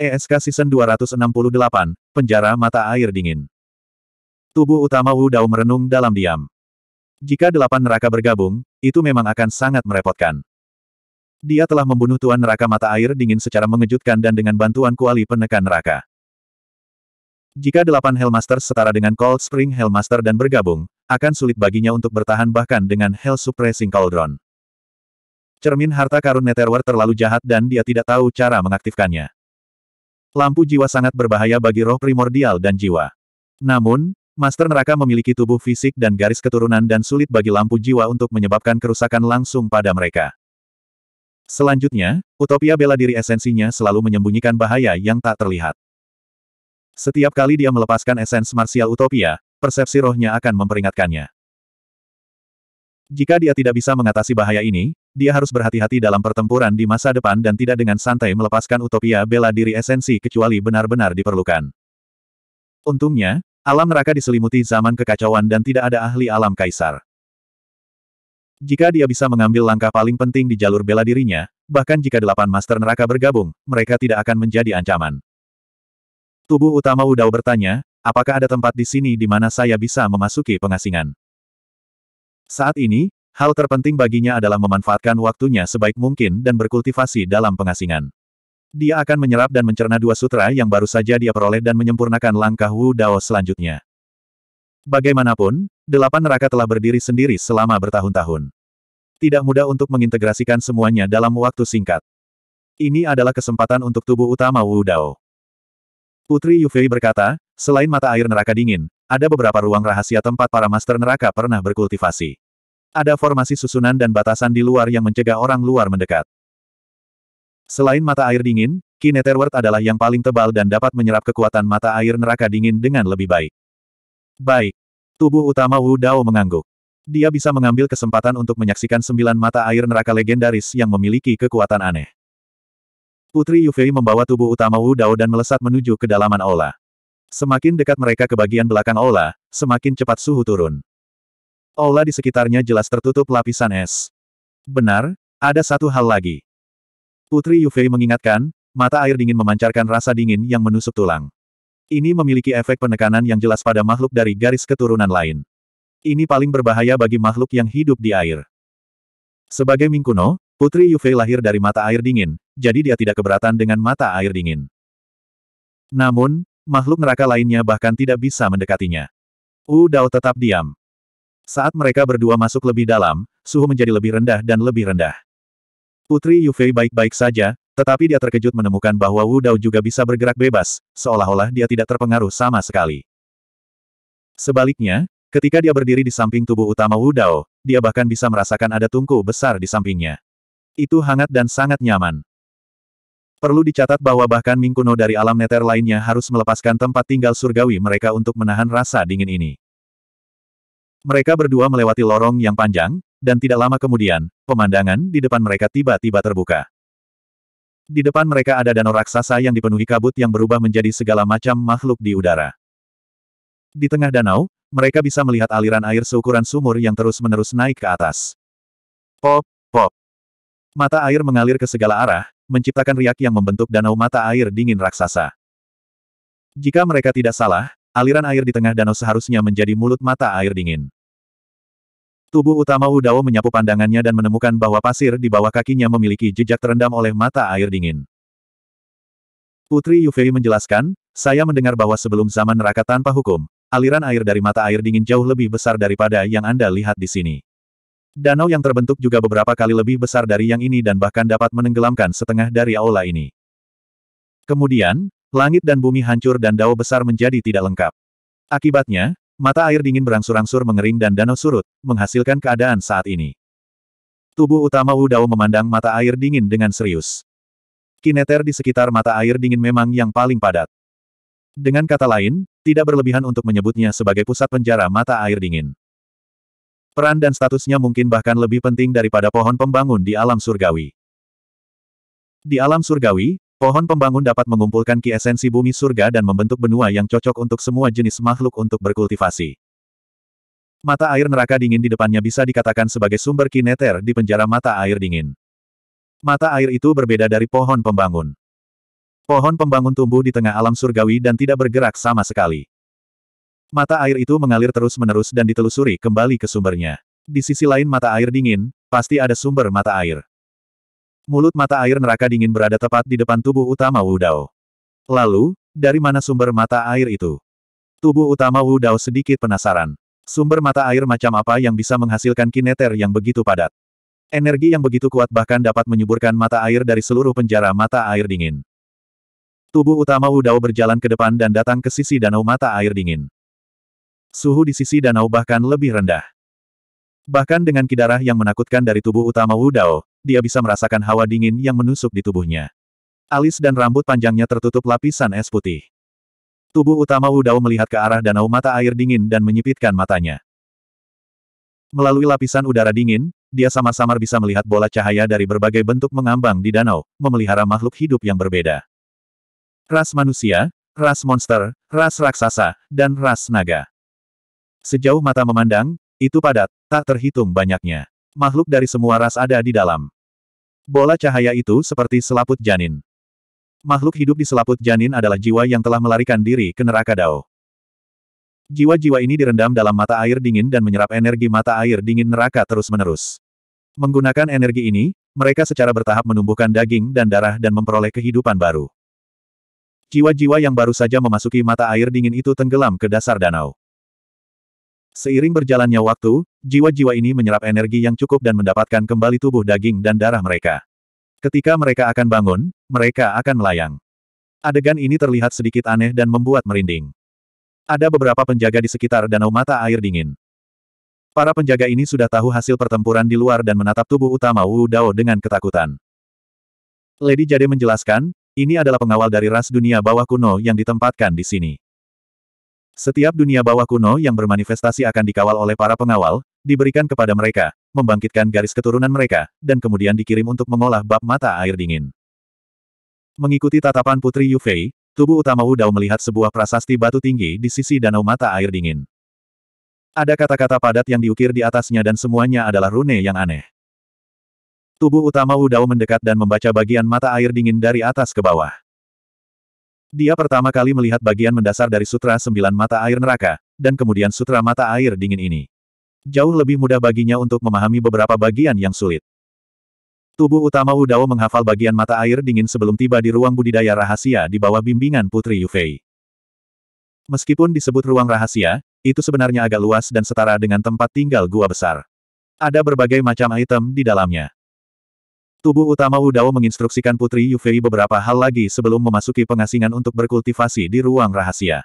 ESK Season 268, Penjara Mata Air Dingin. Tubuh utama Wu Dao merenung dalam diam. Jika delapan neraka bergabung, itu memang akan sangat merepotkan. Dia telah membunuh Tuan Neraka Mata Air Dingin secara mengejutkan dan dengan bantuan kuali penekan neraka. Jika delapan Hellmaster setara dengan Cold Spring Hellmaster dan bergabung, akan sulit baginya untuk bertahan bahkan dengan Hell Suppressing Cauldron. Cermin harta karun Netherworld terlalu jahat dan dia tidak tahu cara mengaktifkannya. Lampu jiwa sangat berbahaya bagi roh primordial dan jiwa. Namun, Master Neraka memiliki tubuh fisik dan garis keturunan dan sulit bagi lampu jiwa untuk menyebabkan kerusakan langsung pada mereka. Selanjutnya, utopia bela diri esensinya selalu menyembunyikan bahaya yang tak terlihat. Setiap kali dia melepaskan esens marsial utopia, persepsi rohnya akan memperingatkannya. Jika dia tidak bisa mengatasi bahaya ini, dia harus berhati-hati dalam pertempuran di masa depan dan tidak dengan santai melepaskan utopia bela diri esensi kecuali benar-benar diperlukan. Untungnya, alam neraka diselimuti zaman kekacauan dan tidak ada ahli alam kaisar. Jika dia bisa mengambil langkah paling penting di jalur bela dirinya, bahkan jika delapan master neraka bergabung, mereka tidak akan menjadi ancaman. Tubuh utama Udao bertanya, apakah ada tempat di sini di mana saya bisa memasuki pengasingan? Saat ini, Hal terpenting baginya adalah memanfaatkan waktunya sebaik mungkin dan berkultivasi dalam pengasingan. Dia akan menyerap dan mencerna dua sutra yang baru saja dia peroleh dan menyempurnakan langkah Wu Dao selanjutnya. Bagaimanapun, delapan neraka telah berdiri sendiri selama bertahun-tahun. Tidak mudah untuk mengintegrasikan semuanya dalam waktu singkat. Ini adalah kesempatan untuk tubuh utama Wu Dao. Putri Yufei berkata, selain mata air neraka dingin, ada beberapa ruang rahasia tempat para master neraka pernah berkultivasi. Ada formasi susunan dan batasan di luar yang mencegah orang luar mendekat. Selain mata air dingin, Kineterward adalah yang paling tebal dan dapat menyerap kekuatan mata air neraka dingin dengan lebih baik. Baik. Tubuh utama Wu Dao mengangguk. Dia bisa mengambil kesempatan untuk menyaksikan sembilan mata air neraka legendaris yang memiliki kekuatan aneh. Putri Yufei membawa tubuh utama Wu Dao dan melesat menuju kedalaman aula. Semakin dekat mereka ke bagian belakang aula, semakin cepat suhu turun aula di sekitarnya jelas tertutup lapisan es. Benar, ada satu hal lagi. Putri Yufei mengingatkan, mata air dingin memancarkan rasa dingin yang menusuk tulang. Ini memiliki efek penekanan yang jelas pada makhluk dari garis keturunan lain. Ini paling berbahaya bagi makhluk yang hidup di air. Sebagai Mingkuno, Putri Yufei lahir dari mata air dingin, jadi dia tidak keberatan dengan mata air dingin. Namun, makhluk neraka lainnya bahkan tidak bisa mendekatinya. U Dao tetap diam. Saat mereka berdua masuk lebih dalam, suhu menjadi lebih rendah dan lebih rendah. Putri Yufei baik-baik saja, tetapi dia terkejut menemukan bahwa Wu Dao juga bisa bergerak bebas, seolah-olah dia tidak terpengaruh sama sekali. Sebaliknya, ketika dia berdiri di samping tubuh utama Wu Dao, dia bahkan bisa merasakan ada tungku besar di sampingnya. Itu hangat dan sangat nyaman. Perlu dicatat bahwa bahkan Ming Kuno dari alam neter lainnya harus melepaskan tempat tinggal surgawi mereka untuk menahan rasa dingin ini. Mereka berdua melewati lorong yang panjang, dan tidak lama kemudian, pemandangan di depan mereka tiba-tiba terbuka. Di depan mereka ada danau raksasa yang dipenuhi kabut yang berubah menjadi segala macam makhluk di udara. Di tengah danau, mereka bisa melihat aliran air seukuran sumur yang terus-menerus naik ke atas. Pop, pop. Mata air mengalir ke segala arah, menciptakan riak yang membentuk danau mata air dingin raksasa. Jika mereka tidak salah, Aliran air di tengah danau seharusnya menjadi mulut mata air dingin. Tubuh utama Udao menyapu pandangannya dan menemukan bahwa pasir di bawah kakinya memiliki jejak terendam oleh mata air dingin. Putri Yufei menjelaskan, saya mendengar bahwa sebelum zaman neraka tanpa hukum, aliran air dari mata air dingin jauh lebih besar daripada yang Anda lihat di sini. Danau yang terbentuk juga beberapa kali lebih besar dari yang ini dan bahkan dapat menenggelamkan setengah dari aula ini. Kemudian, Langit dan bumi hancur dan dao besar menjadi tidak lengkap. Akibatnya, mata air dingin berangsur-angsur mengering dan danau surut, menghasilkan keadaan saat ini. Tubuh utama Wu Dao memandang mata air dingin dengan serius. Kineter di sekitar mata air dingin memang yang paling padat. Dengan kata lain, tidak berlebihan untuk menyebutnya sebagai pusat penjara mata air dingin. Peran dan statusnya mungkin bahkan lebih penting daripada pohon pembangun di alam surgawi. Di alam surgawi, Pohon pembangun dapat mengumpulkan ki esensi bumi surga dan membentuk benua yang cocok untuk semua jenis makhluk untuk berkultivasi. Mata air neraka dingin di depannya bisa dikatakan sebagai sumber kineter di penjara mata air dingin. Mata air itu berbeda dari pohon pembangun. Pohon pembangun tumbuh di tengah alam surgawi dan tidak bergerak sama sekali. Mata air itu mengalir terus-menerus dan ditelusuri kembali ke sumbernya. Di sisi lain mata air dingin, pasti ada sumber mata air. Mulut mata air neraka dingin berada tepat di depan tubuh utama Wu Dao. Lalu, dari mana sumber mata air itu? Tubuh utama Wu Dao sedikit penasaran. Sumber mata air macam apa yang bisa menghasilkan kineter yang begitu padat? Energi yang begitu kuat bahkan dapat menyuburkan mata air dari seluruh penjara mata air dingin. Tubuh utama Wu Dao berjalan ke depan dan datang ke sisi danau mata air dingin. Suhu di sisi danau bahkan lebih rendah. Bahkan dengan kidarah yang menakutkan dari tubuh utama Wu Dao, dia bisa merasakan hawa dingin yang menusuk di tubuhnya. Alis dan rambut panjangnya tertutup lapisan es putih. Tubuh utama Dao melihat ke arah danau mata air dingin dan menyipitkan matanya. Melalui lapisan udara dingin, dia sama samar bisa melihat bola cahaya dari berbagai bentuk mengambang di danau, memelihara makhluk hidup yang berbeda. Ras manusia, ras monster, ras raksasa, dan ras naga. Sejauh mata memandang, itu padat, tak terhitung banyaknya. Makhluk dari semua ras ada di dalam. Bola cahaya itu seperti selaput janin. Makhluk hidup di selaput janin adalah jiwa yang telah melarikan diri ke neraka Dao. Jiwa-jiwa ini direndam dalam mata air dingin dan menyerap energi mata air dingin neraka terus-menerus. Menggunakan energi ini, mereka secara bertahap menumbuhkan daging dan darah dan memperoleh kehidupan baru. Jiwa-jiwa yang baru saja memasuki mata air dingin itu tenggelam ke dasar danau. Seiring berjalannya waktu, jiwa-jiwa ini menyerap energi yang cukup dan mendapatkan kembali tubuh daging dan darah mereka. Ketika mereka akan bangun, mereka akan melayang. Adegan ini terlihat sedikit aneh dan membuat merinding. Ada beberapa penjaga di sekitar danau mata air dingin. Para penjaga ini sudah tahu hasil pertempuran di luar dan menatap tubuh utama Wu Dao dengan ketakutan. Lady Jade menjelaskan, ini adalah pengawal dari ras dunia bawah kuno yang ditempatkan di sini. Setiap dunia bawah kuno yang bermanifestasi akan dikawal oleh para pengawal, diberikan kepada mereka, membangkitkan garis keturunan mereka, dan kemudian dikirim untuk mengolah bab mata air dingin. Mengikuti tatapan Putri Yufei, tubuh utama Wudao melihat sebuah prasasti batu tinggi di sisi danau mata air dingin. Ada kata-kata padat yang diukir di atasnya dan semuanya adalah rune yang aneh. Tubuh utama Wudao mendekat dan membaca bagian mata air dingin dari atas ke bawah. Dia pertama kali melihat bagian mendasar dari Sutra Sembilan Mata Air Neraka, dan kemudian Sutra Mata Air Dingin ini. Jauh lebih mudah baginya untuk memahami beberapa bagian yang sulit. Tubuh utama Udao menghafal bagian mata air dingin sebelum tiba di ruang budidaya rahasia di bawah bimbingan Putri Yufei. Meskipun disebut ruang rahasia, itu sebenarnya agak luas dan setara dengan tempat tinggal gua besar. Ada berbagai macam item di dalamnya. Tubuh utama Dao menginstruksikan Putri Yufei beberapa hal lagi sebelum memasuki pengasingan untuk berkultivasi di ruang rahasia.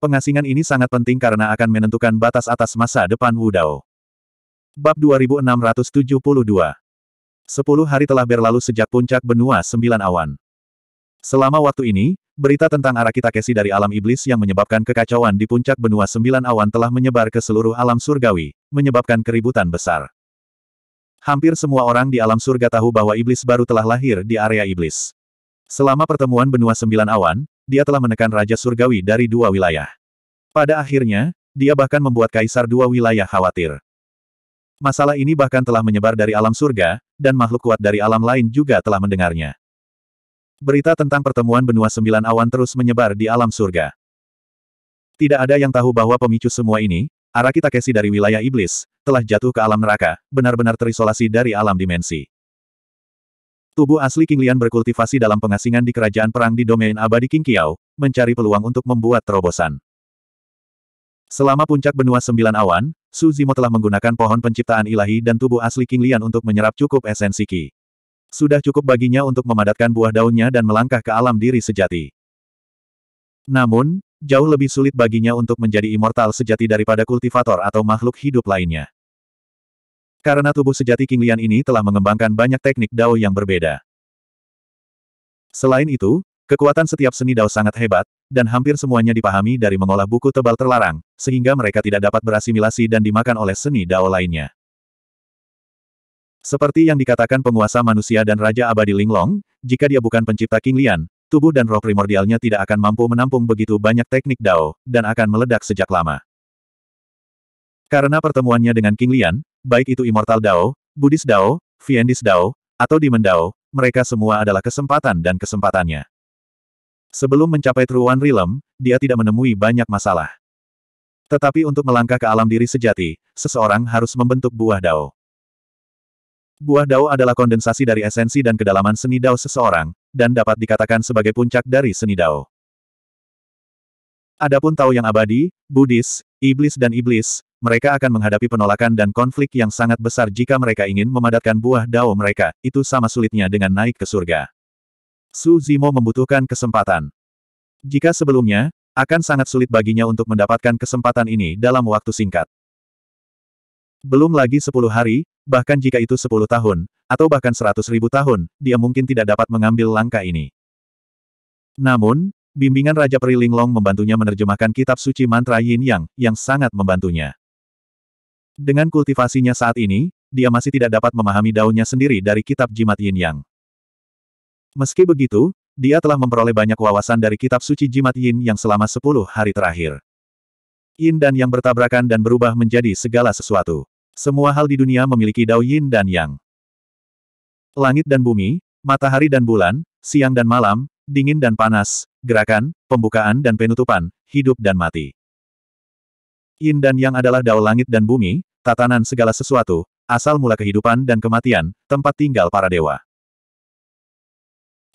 Pengasingan ini sangat penting karena akan menentukan batas atas masa depan Dao. Bab 2672 Sepuluh hari telah berlalu sejak puncak benua sembilan awan. Selama waktu ini, berita tentang Araki Takeshi dari alam iblis yang menyebabkan kekacauan di puncak benua sembilan awan telah menyebar ke seluruh alam surgawi, menyebabkan keributan besar. Hampir semua orang di alam surga tahu bahwa iblis baru telah lahir di area iblis. Selama pertemuan benua sembilan awan, dia telah menekan Raja Surgawi dari dua wilayah. Pada akhirnya, dia bahkan membuat kaisar dua wilayah khawatir. Masalah ini bahkan telah menyebar dari alam surga, dan makhluk kuat dari alam lain juga telah mendengarnya. Berita tentang pertemuan benua sembilan awan terus menyebar di alam surga. Tidak ada yang tahu bahwa pemicu semua ini, Araki Takeshi dari wilayah iblis, telah jatuh ke alam neraka, benar-benar terisolasi dari alam dimensi. Tubuh asli King Lian berkultivasi dalam pengasingan di kerajaan perang di domain abadi King Qiao, mencari peluang untuk membuat terobosan. Selama puncak benua sembilan awan, Su Zimo telah menggunakan pohon penciptaan ilahi dan tubuh asli King Lian untuk menyerap cukup esensi Qi. Sudah cukup baginya untuk memadatkan buah daunnya dan melangkah ke alam diri sejati. Namun, Jauh lebih sulit baginya untuk menjadi immortal sejati daripada kultivator atau makhluk hidup lainnya. Karena tubuh sejati King Lian ini telah mengembangkan banyak teknik dao yang berbeda. Selain itu, kekuatan setiap seni dao sangat hebat, dan hampir semuanya dipahami dari mengolah buku tebal terlarang, sehingga mereka tidak dapat berasimilasi dan dimakan oleh seni dao lainnya. Seperti yang dikatakan penguasa manusia dan Raja Abadi Linglong, jika dia bukan pencipta King Lian, tubuh dan roh primordialnya tidak akan mampu menampung begitu banyak teknik Dao, dan akan meledak sejak lama. Karena pertemuannya dengan King Lian, baik itu Immortal Dao, Buddhist Dao, Fiendis Dao, atau Demon Dao, mereka semua adalah kesempatan dan kesempatannya. Sebelum mencapai True One Realm, dia tidak menemui banyak masalah. Tetapi untuk melangkah ke alam diri sejati, seseorang harus membentuk buah Dao. Buah Dao adalah kondensasi dari esensi dan kedalaman seni Dao seseorang, dan dapat dikatakan sebagai puncak dari seni Dao. Adapun Tao yang abadi, Buddhis, Iblis dan Iblis, mereka akan menghadapi penolakan dan konflik yang sangat besar jika mereka ingin memadatkan buah Dao mereka, itu sama sulitnya dengan naik ke surga. Su Zimo membutuhkan kesempatan. Jika sebelumnya, akan sangat sulit baginya untuk mendapatkan kesempatan ini dalam waktu singkat. Belum lagi sepuluh hari, bahkan jika itu sepuluh tahun, atau bahkan seratus ribu tahun, dia mungkin tidak dapat mengambil langkah ini. Namun, bimbingan Raja Peri Linglong membantunya menerjemahkan kitab suci mantra Yin Yang, yang sangat membantunya. Dengan kultivasinya saat ini, dia masih tidak dapat memahami daunnya sendiri dari kitab jimat Yin Yang. Meski begitu, dia telah memperoleh banyak wawasan dari kitab suci jimat Yin Yang selama sepuluh hari terakhir yin dan yang bertabrakan dan berubah menjadi segala sesuatu. Semua hal di dunia memiliki dao yin dan yang. Langit dan bumi, matahari dan bulan, siang dan malam, dingin dan panas, gerakan, pembukaan dan penutupan, hidup dan mati. Yin dan yang adalah dao langit dan bumi, tatanan segala sesuatu, asal mula kehidupan dan kematian, tempat tinggal para dewa.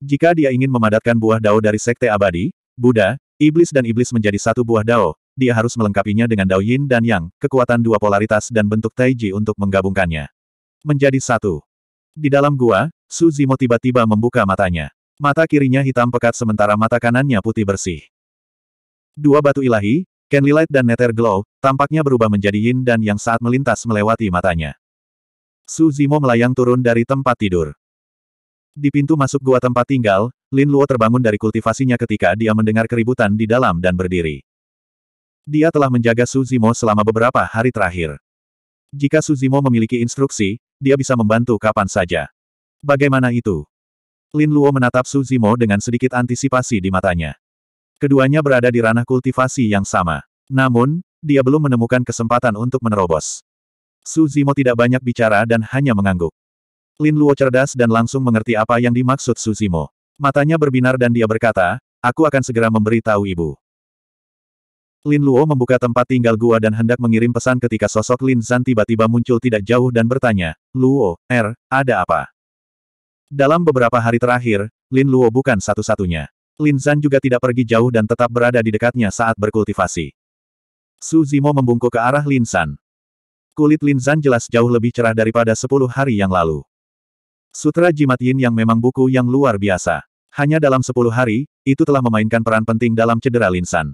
Jika dia ingin memadatkan buah dao dari sekte abadi, Buddha, iblis dan iblis menjadi satu buah dao, dia harus melengkapinya dengan Dao Yin dan Yang, kekuatan dua polaritas dan bentuk Taiji untuk menggabungkannya. Menjadi satu. Di dalam gua, Su Zimo tiba-tiba membuka matanya. Mata kirinya hitam pekat sementara mata kanannya putih bersih. Dua batu ilahi, Light dan Nether Glow, tampaknya berubah menjadi Yin dan Yang saat melintas melewati matanya. Su Zimo melayang turun dari tempat tidur. Di pintu masuk gua tempat tinggal, Lin Luo terbangun dari kultivasinya ketika dia mendengar keributan di dalam dan berdiri. Dia telah menjaga Suzimo selama beberapa hari terakhir. Jika Suzimo memiliki instruksi, dia bisa membantu kapan saja. Bagaimana itu? Lin Luo menatap Suzimo dengan sedikit antisipasi di matanya. Keduanya berada di ranah kultivasi yang sama. Namun, dia belum menemukan kesempatan untuk menerobos. Suzimo tidak banyak bicara dan hanya mengangguk. Lin Luo cerdas dan langsung mengerti apa yang dimaksud Suzimo. Matanya berbinar dan dia berkata, aku akan segera memberitahu ibu. Lin Luo membuka tempat tinggal gua dan hendak mengirim pesan ketika sosok Lin San tiba-tiba muncul tidak jauh dan bertanya, Luo, Er, ada apa? Dalam beberapa hari terakhir, Lin Luo bukan satu-satunya. Lin San juga tidak pergi jauh dan tetap berada di dekatnya saat berkultivasi. Su Zimo membungkuk ke arah Lin San. Kulit Lin San jelas jauh lebih cerah daripada sepuluh hari yang lalu. Sutra Jimat Yin yang memang buku yang luar biasa. Hanya dalam sepuluh hari, itu telah memainkan peran penting dalam cedera Lin San.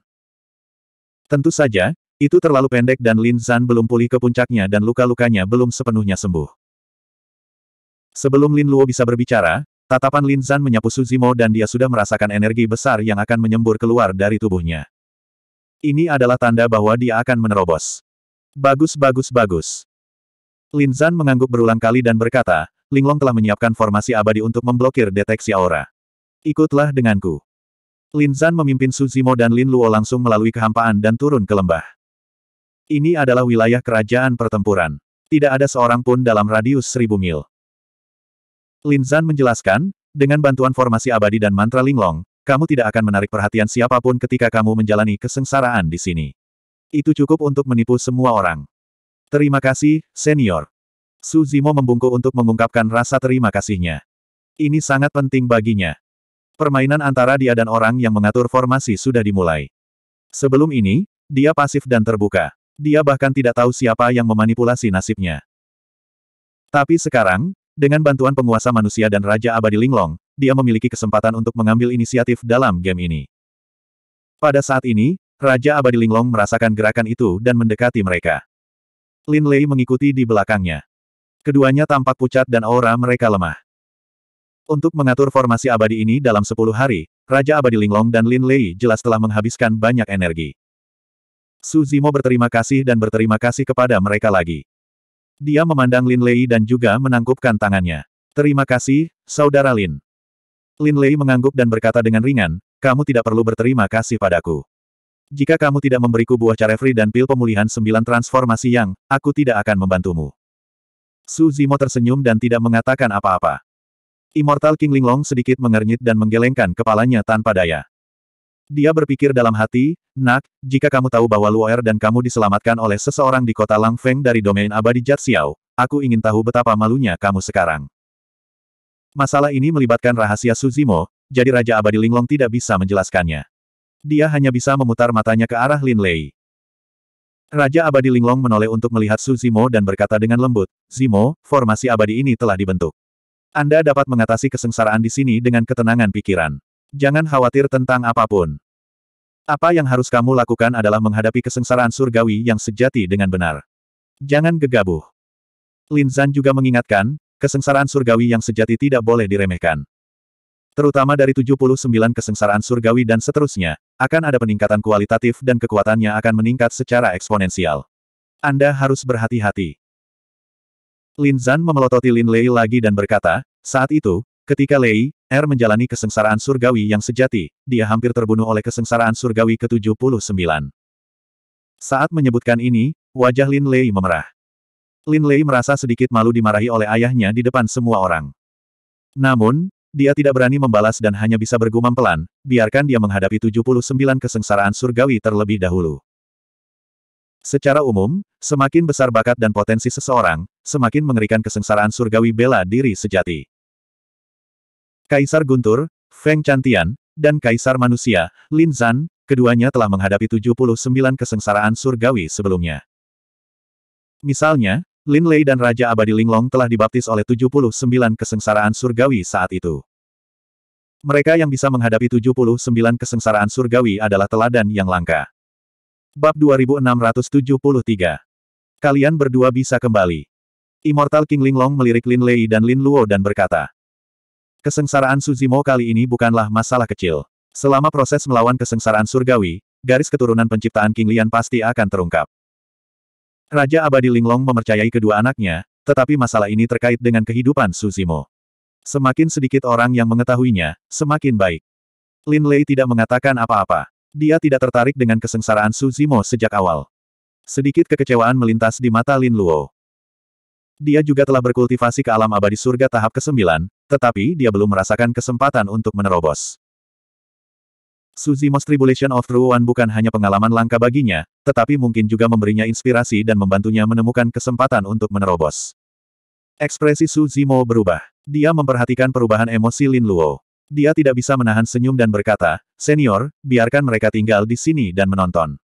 Tentu saja, itu terlalu pendek dan Lin Zan belum pulih ke puncaknya dan luka-lukanya belum sepenuhnya sembuh. Sebelum Lin Luo bisa berbicara, tatapan Lin Zan menyapu Suzimo dan dia sudah merasakan energi besar yang akan menyembur keluar dari tubuhnya. Ini adalah tanda bahwa dia akan menerobos. Bagus bagus bagus. Lin Zan mengangguk berulang kali dan berkata, Linglong telah menyiapkan formasi abadi untuk memblokir deteksi aura. Ikutlah denganku. Lin Zan memimpin Su Zimo dan Lin Luo langsung melalui kehampaan dan turun ke lembah. Ini adalah wilayah kerajaan pertempuran. Tidak ada seorang pun dalam radius seribu mil. Lin Zan menjelaskan, dengan bantuan formasi abadi dan mantra linglong, kamu tidak akan menarik perhatian siapapun ketika kamu menjalani kesengsaraan di sini. Itu cukup untuk menipu semua orang. Terima kasih, senior. Suzimo membungkuk untuk mengungkapkan rasa terima kasihnya. Ini sangat penting baginya. Permainan antara dia dan orang yang mengatur formasi sudah dimulai. Sebelum ini, dia pasif dan terbuka. Dia bahkan tidak tahu siapa yang memanipulasi nasibnya. Tapi sekarang, dengan bantuan penguasa manusia dan Raja Abadi Linglong, dia memiliki kesempatan untuk mengambil inisiatif dalam game ini. Pada saat ini, Raja Abadi Linglong merasakan gerakan itu dan mendekati mereka. Lin Lei mengikuti di belakangnya. Keduanya tampak pucat dan aura mereka lemah. Untuk mengatur formasi abadi ini dalam sepuluh hari, Raja Abadi Linglong dan Lin Lei jelas telah menghabiskan banyak energi. Su Zimo berterima kasih dan berterima kasih kepada mereka lagi. Dia memandang Lin Lei dan juga menangkupkan tangannya. Terima kasih, Saudara Lin. Lin Lei mengangguk dan berkata dengan ringan, kamu tidak perlu berterima kasih padaku. Jika kamu tidak memberiku buah carefree dan pil pemulihan sembilan transformasi yang, aku tidak akan membantumu. Su Zimo tersenyum dan tidak mengatakan apa-apa. Immortal King Linglong sedikit mengernyit dan menggelengkan kepalanya tanpa daya. Dia berpikir dalam hati, Nak, jika kamu tahu bahwa Luoer dan kamu diselamatkan oleh seseorang di kota Langfeng dari domain abadi Jatsiao, aku ingin tahu betapa malunya kamu sekarang. Masalah ini melibatkan rahasia Suzimo, jadi Raja Abadi Linglong tidak bisa menjelaskannya. Dia hanya bisa memutar matanya ke arah Lin Lei. Raja Abadi Linglong menoleh untuk melihat Suzimo dan berkata dengan lembut, Zimo, formasi abadi ini telah dibentuk. Anda dapat mengatasi kesengsaraan di sini dengan ketenangan pikiran. Jangan khawatir tentang apapun. Apa yang harus kamu lakukan adalah menghadapi kesengsaraan surgawi yang sejati dengan benar. Jangan gegabah. Lin Zan juga mengingatkan, kesengsaraan surgawi yang sejati tidak boleh diremehkan. Terutama dari 79 kesengsaraan surgawi dan seterusnya, akan ada peningkatan kualitatif dan kekuatannya akan meningkat secara eksponensial. Anda harus berhati-hati. Lin Zan memelototi Lin Lei lagi dan berkata, saat itu, ketika Lei, Er menjalani kesengsaraan surgawi yang sejati, dia hampir terbunuh oleh kesengsaraan surgawi ke-79. Saat menyebutkan ini, wajah Lin Lei memerah. Lin Lei merasa sedikit malu dimarahi oleh ayahnya di depan semua orang. Namun, dia tidak berani membalas dan hanya bisa bergumam pelan, biarkan dia menghadapi 79 kesengsaraan surgawi terlebih dahulu. Secara umum, semakin besar bakat dan potensi seseorang, semakin mengerikan kesengsaraan surgawi bela diri sejati. Kaisar Guntur, Feng Chantian, dan Kaisar Manusia, Lin Zan, keduanya telah menghadapi 79 kesengsaraan surgawi sebelumnya. Misalnya, Lin Lei dan Raja Abadi Linglong telah dibaptis oleh 79 kesengsaraan surgawi saat itu. Mereka yang bisa menghadapi 79 kesengsaraan surgawi adalah teladan yang langka. Bab 2673 Kalian berdua bisa kembali. Immortal King Linglong melirik Lin Lei dan Lin Luo dan berkata, Kesengsaraan Suzimo kali ini bukanlah masalah kecil. Selama proses melawan kesengsaraan surgawi, garis keturunan penciptaan King Lian pasti akan terungkap. Raja Abadi Linglong memercayai kedua anaknya, tetapi masalah ini terkait dengan kehidupan Suzimo. Semakin sedikit orang yang mengetahuinya, semakin baik. Lin Lei tidak mengatakan apa-apa. Dia tidak tertarik dengan kesengsaraan Suzimo sejak awal. Sedikit kekecewaan melintas di mata Lin Luo. Dia juga telah berkultivasi ke alam abadi surga tahap ke-9, tetapi dia belum merasakan kesempatan untuk menerobos. Suzimo's Tribulation of True One bukan hanya pengalaman langka baginya, tetapi mungkin juga memberinya inspirasi dan membantunya menemukan kesempatan untuk menerobos. Ekspresi Suzimo berubah. Dia memperhatikan perubahan emosi Lin Luo. Dia tidak bisa menahan senyum dan berkata, Senior, biarkan mereka tinggal di sini dan menonton.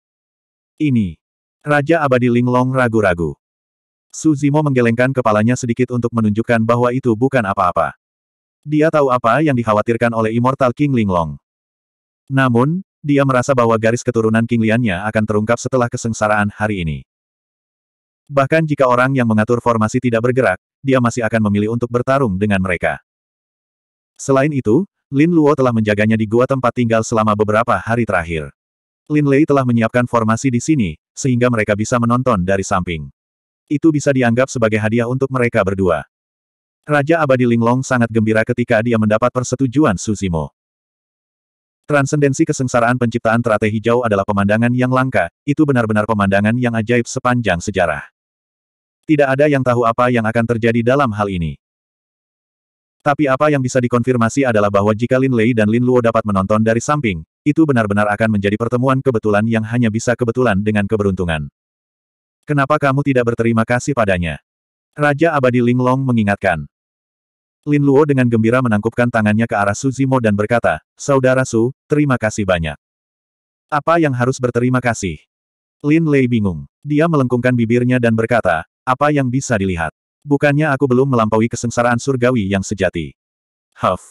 Ini. Raja Abadi Linglong ragu-ragu. Suzimo menggelengkan kepalanya sedikit untuk menunjukkan bahwa itu bukan apa-apa. Dia tahu apa yang dikhawatirkan oleh Immortal King Linglong. Namun, dia merasa bahwa garis keturunan King Liannya akan terungkap setelah kesengsaraan hari ini. Bahkan jika orang yang mengatur formasi tidak bergerak, dia masih akan memilih untuk bertarung dengan mereka. Selain itu, Lin Luo telah menjaganya di gua tempat tinggal selama beberapa hari terakhir. Lin Lei telah menyiapkan formasi di sini, sehingga mereka bisa menonton dari samping. Itu bisa dianggap sebagai hadiah untuk mereka berdua. Raja Abadi Linglong sangat gembira ketika dia mendapat persetujuan Suzimo. Transendensi kesengsaraan penciptaan teratai hijau adalah pemandangan yang langka, itu benar-benar pemandangan yang ajaib sepanjang sejarah. Tidak ada yang tahu apa yang akan terjadi dalam hal ini. Tapi apa yang bisa dikonfirmasi adalah bahwa jika Lin Lei dan Lin Luo dapat menonton dari samping, itu benar-benar akan menjadi pertemuan kebetulan yang hanya bisa kebetulan dengan keberuntungan. Kenapa kamu tidak berterima kasih padanya? Raja Abadi Linglong mengingatkan. Lin Luo dengan gembira menangkupkan tangannya ke arah Suzimo dan berkata, Saudara Su, terima kasih banyak. Apa yang harus berterima kasih? Lin Lei bingung. Dia melengkungkan bibirnya dan berkata, apa yang bisa dilihat? Bukannya aku belum melampaui kesengsaraan surgawi yang sejati. Huff.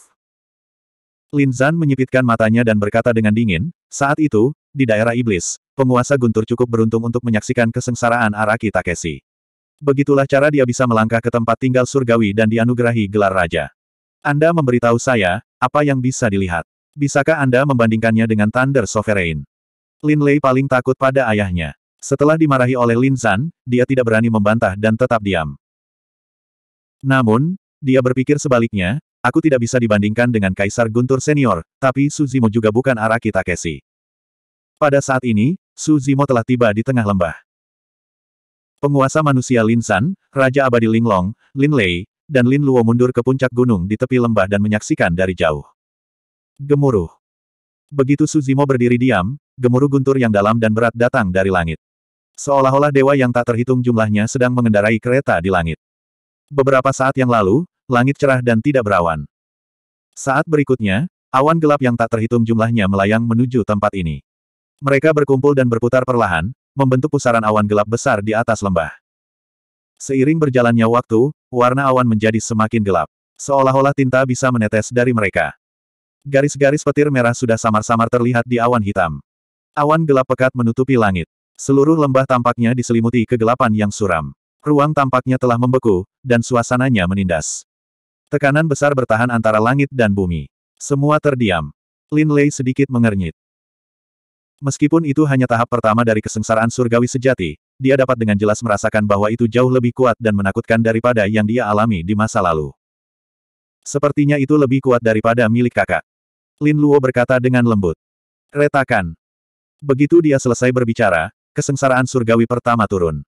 Lin Zan menyipitkan matanya dan berkata dengan dingin, saat itu, di daerah iblis, penguasa guntur cukup beruntung untuk menyaksikan kesengsaraan Araki Takeshi. Begitulah cara dia bisa melangkah ke tempat tinggal surgawi dan dianugerahi gelar raja. Anda memberitahu saya, apa yang bisa dilihat? Bisakah Anda membandingkannya dengan Thunder Sovereign? Lin Lei paling takut pada ayahnya. Setelah dimarahi oleh Lin Zan, dia tidak berani membantah dan tetap diam. Namun, dia berpikir sebaliknya, aku tidak bisa dibandingkan dengan Kaisar Guntur Senior, tapi Suzimo juga bukan Araki Takeshi. Pada saat ini, Su Zimo telah tiba di tengah lembah. Penguasa manusia Lin San, Raja Abadi Linglong, Lin Lei, dan Lin Luo mundur ke puncak gunung di tepi lembah dan menyaksikan dari jauh. Gemuruh. Begitu Su Zimo berdiri diam, gemuruh guntur yang dalam dan berat datang dari langit. Seolah-olah dewa yang tak terhitung jumlahnya sedang mengendarai kereta di langit. Beberapa saat yang lalu, langit cerah dan tidak berawan. Saat berikutnya, awan gelap yang tak terhitung jumlahnya melayang menuju tempat ini. Mereka berkumpul dan berputar perlahan, membentuk pusaran awan gelap besar di atas lembah. Seiring berjalannya waktu, warna awan menjadi semakin gelap. Seolah-olah tinta bisa menetes dari mereka. Garis-garis petir merah sudah samar-samar terlihat di awan hitam. Awan gelap pekat menutupi langit. Seluruh lembah tampaknya diselimuti kegelapan yang suram. Ruang tampaknya telah membeku, dan suasananya menindas. Tekanan besar bertahan antara langit dan bumi. Semua terdiam. Lin Lei sedikit mengernyit. Meskipun itu hanya tahap pertama dari kesengsaraan surgawi sejati, dia dapat dengan jelas merasakan bahwa itu jauh lebih kuat dan menakutkan daripada yang dia alami di masa lalu. Sepertinya itu lebih kuat daripada milik kakak. Lin Luo berkata dengan lembut. Retakan. Begitu dia selesai berbicara, kesengsaraan surgawi pertama turun.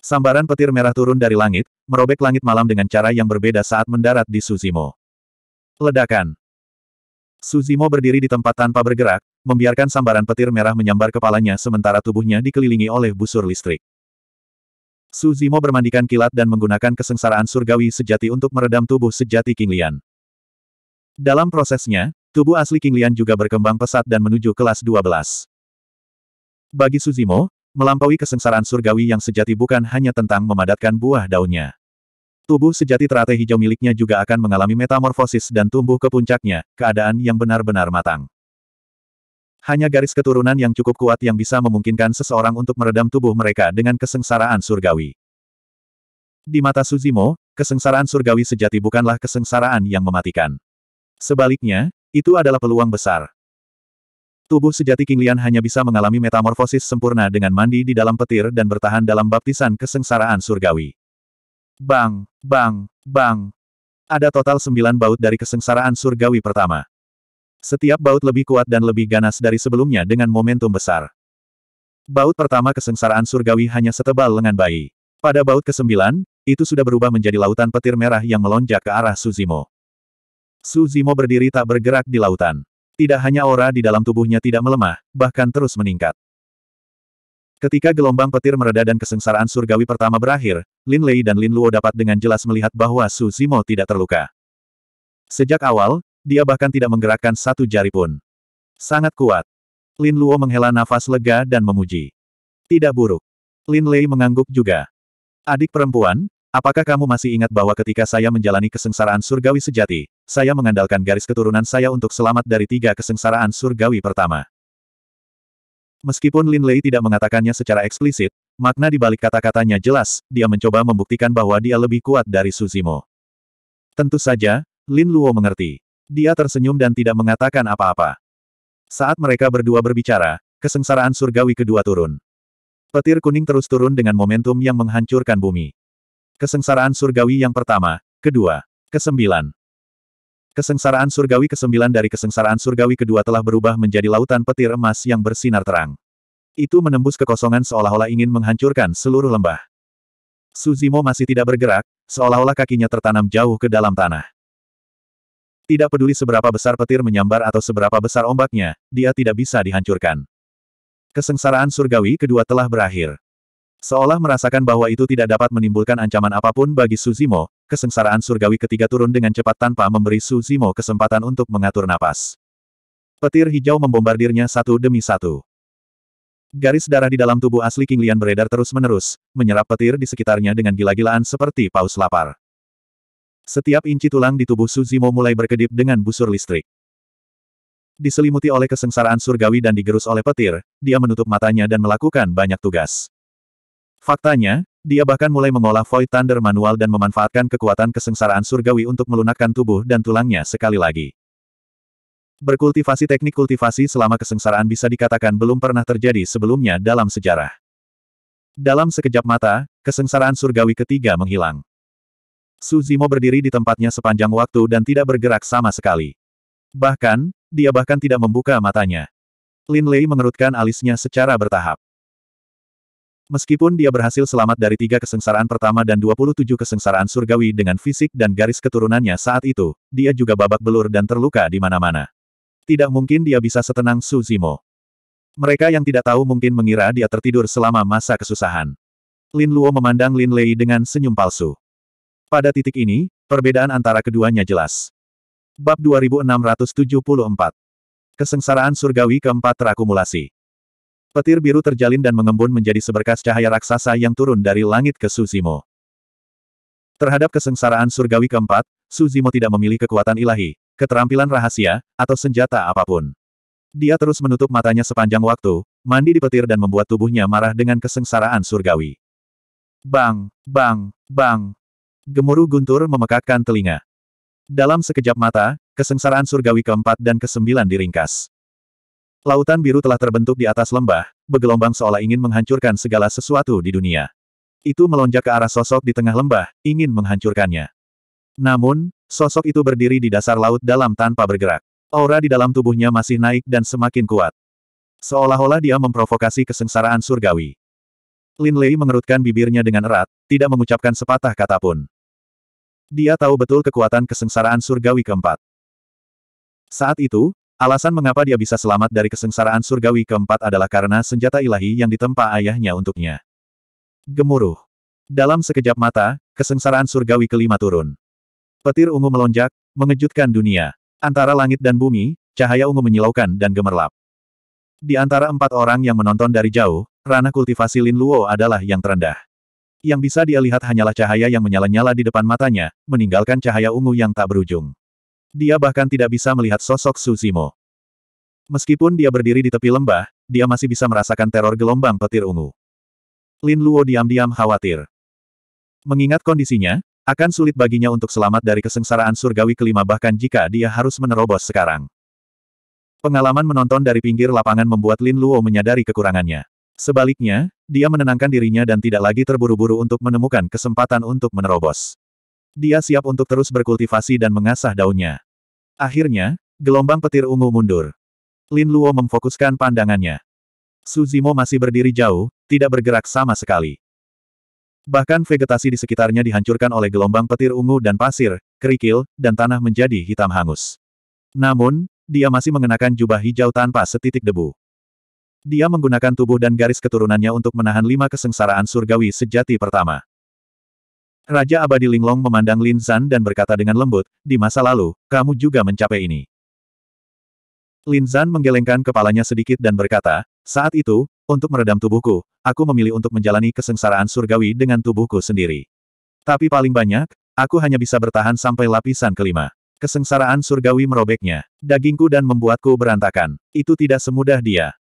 Sambaran petir merah turun dari langit, merobek langit malam dengan cara yang berbeda saat mendarat di Suzimo. Ledakan. Suzimo berdiri di tempat tanpa bergerak, membiarkan sambaran petir merah menyambar kepalanya sementara tubuhnya dikelilingi oleh busur listrik. Suzimo bermandikan kilat dan menggunakan kesengsaraan surgawi sejati untuk meredam tubuh sejati King Lian. Dalam prosesnya, tubuh asli King Lian juga berkembang pesat dan menuju kelas 12. Bagi Suzimo, melampaui kesengsaraan surgawi yang sejati bukan hanya tentang memadatkan buah daunnya. Tubuh sejati teratai hijau miliknya juga akan mengalami metamorfosis dan tumbuh ke puncaknya, keadaan yang benar-benar matang. Hanya garis keturunan yang cukup kuat yang bisa memungkinkan seseorang untuk meredam tubuh mereka dengan kesengsaraan surgawi. Di mata Suzimo, kesengsaraan surgawi sejati bukanlah kesengsaraan yang mematikan. Sebaliknya, itu adalah peluang besar tubuh sejati King Lian hanya bisa mengalami metamorfosis sempurna dengan mandi di dalam petir dan bertahan dalam baptisan kesengsaraan surgawi. Bang, bang, bang. Ada total sembilan baut dari kesengsaraan surgawi pertama. Setiap baut lebih kuat dan lebih ganas dari sebelumnya dengan momentum besar. Baut pertama kesengsaraan surgawi hanya setebal lengan bayi. Pada baut kesembilan, itu sudah berubah menjadi lautan petir merah yang melonjak ke arah Suzimo. Suzimo berdiri tak bergerak di lautan. Tidak hanya aura di dalam tubuhnya tidak melemah, bahkan terus meningkat. Ketika gelombang petir mereda dan kesengsaraan surgawi pertama berakhir, Lin Lei dan Lin Luo dapat dengan jelas melihat bahwa Su Zimo tidak terluka. Sejak awal, dia bahkan tidak menggerakkan satu jari pun. Sangat kuat. Lin Luo menghela nafas lega dan memuji. Tidak buruk. Lin Lei mengangguk juga. Adik perempuan, apakah kamu masih ingat bahwa ketika saya menjalani kesengsaraan surgawi sejati, saya mengandalkan garis keturunan saya untuk selamat dari tiga kesengsaraan surgawi pertama? Meskipun Lin Lei tidak mengatakannya secara eksplisit, makna di balik kata-katanya jelas, dia mencoba membuktikan bahwa dia lebih kuat dari Suzimo. Tentu saja, Lin Luo mengerti. Dia tersenyum dan tidak mengatakan apa-apa. Saat mereka berdua berbicara, kesengsaraan surgawi kedua turun. Petir kuning terus turun dengan momentum yang menghancurkan bumi. Kesengsaraan surgawi yang pertama, kedua, kesembilan, Kesengsaraan surgawi ke-9 dari kesengsaraan surgawi kedua telah berubah menjadi lautan petir emas yang bersinar terang. Itu menembus kekosongan seolah-olah ingin menghancurkan seluruh lembah. Suzimo masih tidak bergerak, seolah-olah kakinya tertanam jauh ke dalam tanah. Tidak peduli seberapa besar petir menyambar atau seberapa besar ombaknya, dia tidak bisa dihancurkan. Kesengsaraan surgawi kedua telah berakhir. Seolah merasakan bahwa itu tidak dapat menimbulkan ancaman apapun bagi Suzimo, kesengsaraan surgawi ketiga turun dengan cepat tanpa memberi Suzimo kesempatan untuk mengatur napas. Petir hijau membombardirnya satu demi satu. Garis darah di dalam tubuh asli King Lian beredar terus-menerus, menyerap petir di sekitarnya dengan gila-gilaan seperti paus lapar. Setiap inci tulang di tubuh Suzimo mulai berkedip dengan busur listrik. Diselimuti oleh kesengsaraan surgawi dan digerus oleh petir, dia menutup matanya dan melakukan banyak tugas. Faktanya, dia bahkan mulai mengolah Void Thunder manual dan memanfaatkan kekuatan kesengsaraan surgawi untuk melunakkan tubuh dan tulangnya sekali lagi. Berkultivasi teknik kultivasi selama kesengsaraan bisa dikatakan belum pernah terjadi sebelumnya dalam sejarah. Dalam sekejap mata, kesengsaraan surgawi ketiga menghilang. Suzimo berdiri di tempatnya sepanjang waktu dan tidak bergerak sama sekali. Bahkan, dia bahkan tidak membuka matanya. Lin Lei mengerutkan alisnya secara bertahap. Meskipun dia berhasil selamat dari tiga kesengsaraan pertama dan 27 kesengsaraan surgawi dengan fisik dan garis keturunannya saat itu, dia juga babak belur dan terluka di mana-mana. Tidak mungkin dia bisa setenang Suzimo. Mereka yang tidak tahu mungkin mengira dia tertidur selama masa kesusahan. Lin Luo memandang Lin Lei dengan senyum palsu. Pada titik ini, perbedaan antara keduanya jelas. Bab 2674 Kesengsaraan surgawi keempat terakumulasi Petir biru terjalin dan mengembun menjadi seberkas cahaya raksasa yang turun dari langit ke Suzimo. Terhadap kesengsaraan surgawi keempat, Suzimo tidak memilih kekuatan ilahi, keterampilan rahasia, atau senjata apapun. Dia terus menutup matanya sepanjang waktu, mandi di petir dan membuat tubuhnya marah dengan kesengsaraan surgawi. Bang, bang, bang. Gemuruh guntur memekakkan telinga. Dalam sekejap mata, kesengsaraan surgawi keempat dan kesembilan diringkas. Lautan biru telah terbentuk di atas lembah, bergelombang seolah ingin menghancurkan segala sesuatu di dunia. Itu melonjak ke arah sosok di tengah lembah, ingin menghancurkannya. Namun, sosok itu berdiri di dasar laut dalam tanpa bergerak. Aura di dalam tubuhnya masih naik dan semakin kuat. Seolah-olah dia memprovokasi kesengsaraan surgawi. Lin Lei mengerutkan bibirnya dengan erat, tidak mengucapkan sepatah kata pun. Dia tahu betul kekuatan kesengsaraan surgawi keempat. Saat itu, Alasan mengapa dia bisa selamat dari kesengsaraan surgawi keempat adalah karena senjata ilahi yang ditempa ayahnya untuknya. Gemuruh. Dalam sekejap mata, kesengsaraan surgawi kelima turun. Petir ungu melonjak, mengejutkan dunia. Antara langit dan bumi, cahaya ungu menyilaukan dan gemerlap. Di antara empat orang yang menonton dari jauh, ranah kultivasi Lin Luo adalah yang terendah. Yang bisa dia lihat hanyalah cahaya yang menyala-nyala di depan matanya, meninggalkan cahaya ungu yang tak berujung. Dia bahkan tidak bisa melihat sosok Suzimo. Meskipun dia berdiri di tepi lembah, dia masih bisa merasakan teror gelombang petir ungu. Lin Luo diam-diam khawatir. Mengingat kondisinya, akan sulit baginya untuk selamat dari kesengsaraan surgawi kelima bahkan jika dia harus menerobos sekarang. Pengalaman menonton dari pinggir lapangan membuat Lin Luo menyadari kekurangannya. Sebaliknya, dia menenangkan dirinya dan tidak lagi terburu-buru untuk menemukan kesempatan untuk menerobos. Dia siap untuk terus berkultivasi dan mengasah daunnya. Akhirnya, gelombang petir ungu mundur. Lin Luo memfokuskan pandangannya. Suzimo masih berdiri jauh, tidak bergerak sama sekali. Bahkan vegetasi di sekitarnya dihancurkan oleh gelombang petir ungu dan pasir, kerikil, dan tanah menjadi hitam hangus. Namun, dia masih mengenakan jubah hijau tanpa setitik debu. Dia menggunakan tubuh dan garis keturunannya untuk menahan lima kesengsaraan surgawi sejati pertama. Raja Abadi Linglong memandang Lin Zan dan berkata dengan lembut, di masa lalu, kamu juga mencapai ini. Lin Zan menggelengkan kepalanya sedikit dan berkata, saat itu, untuk meredam tubuhku, aku memilih untuk menjalani kesengsaraan surgawi dengan tubuhku sendiri. Tapi paling banyak, aku hanya bisa bertahan sampai lapisan kelima. Kesengsaraan surgawi merobeknya, dagingku dan membuatku berantakan. Itu tidak semudah dia.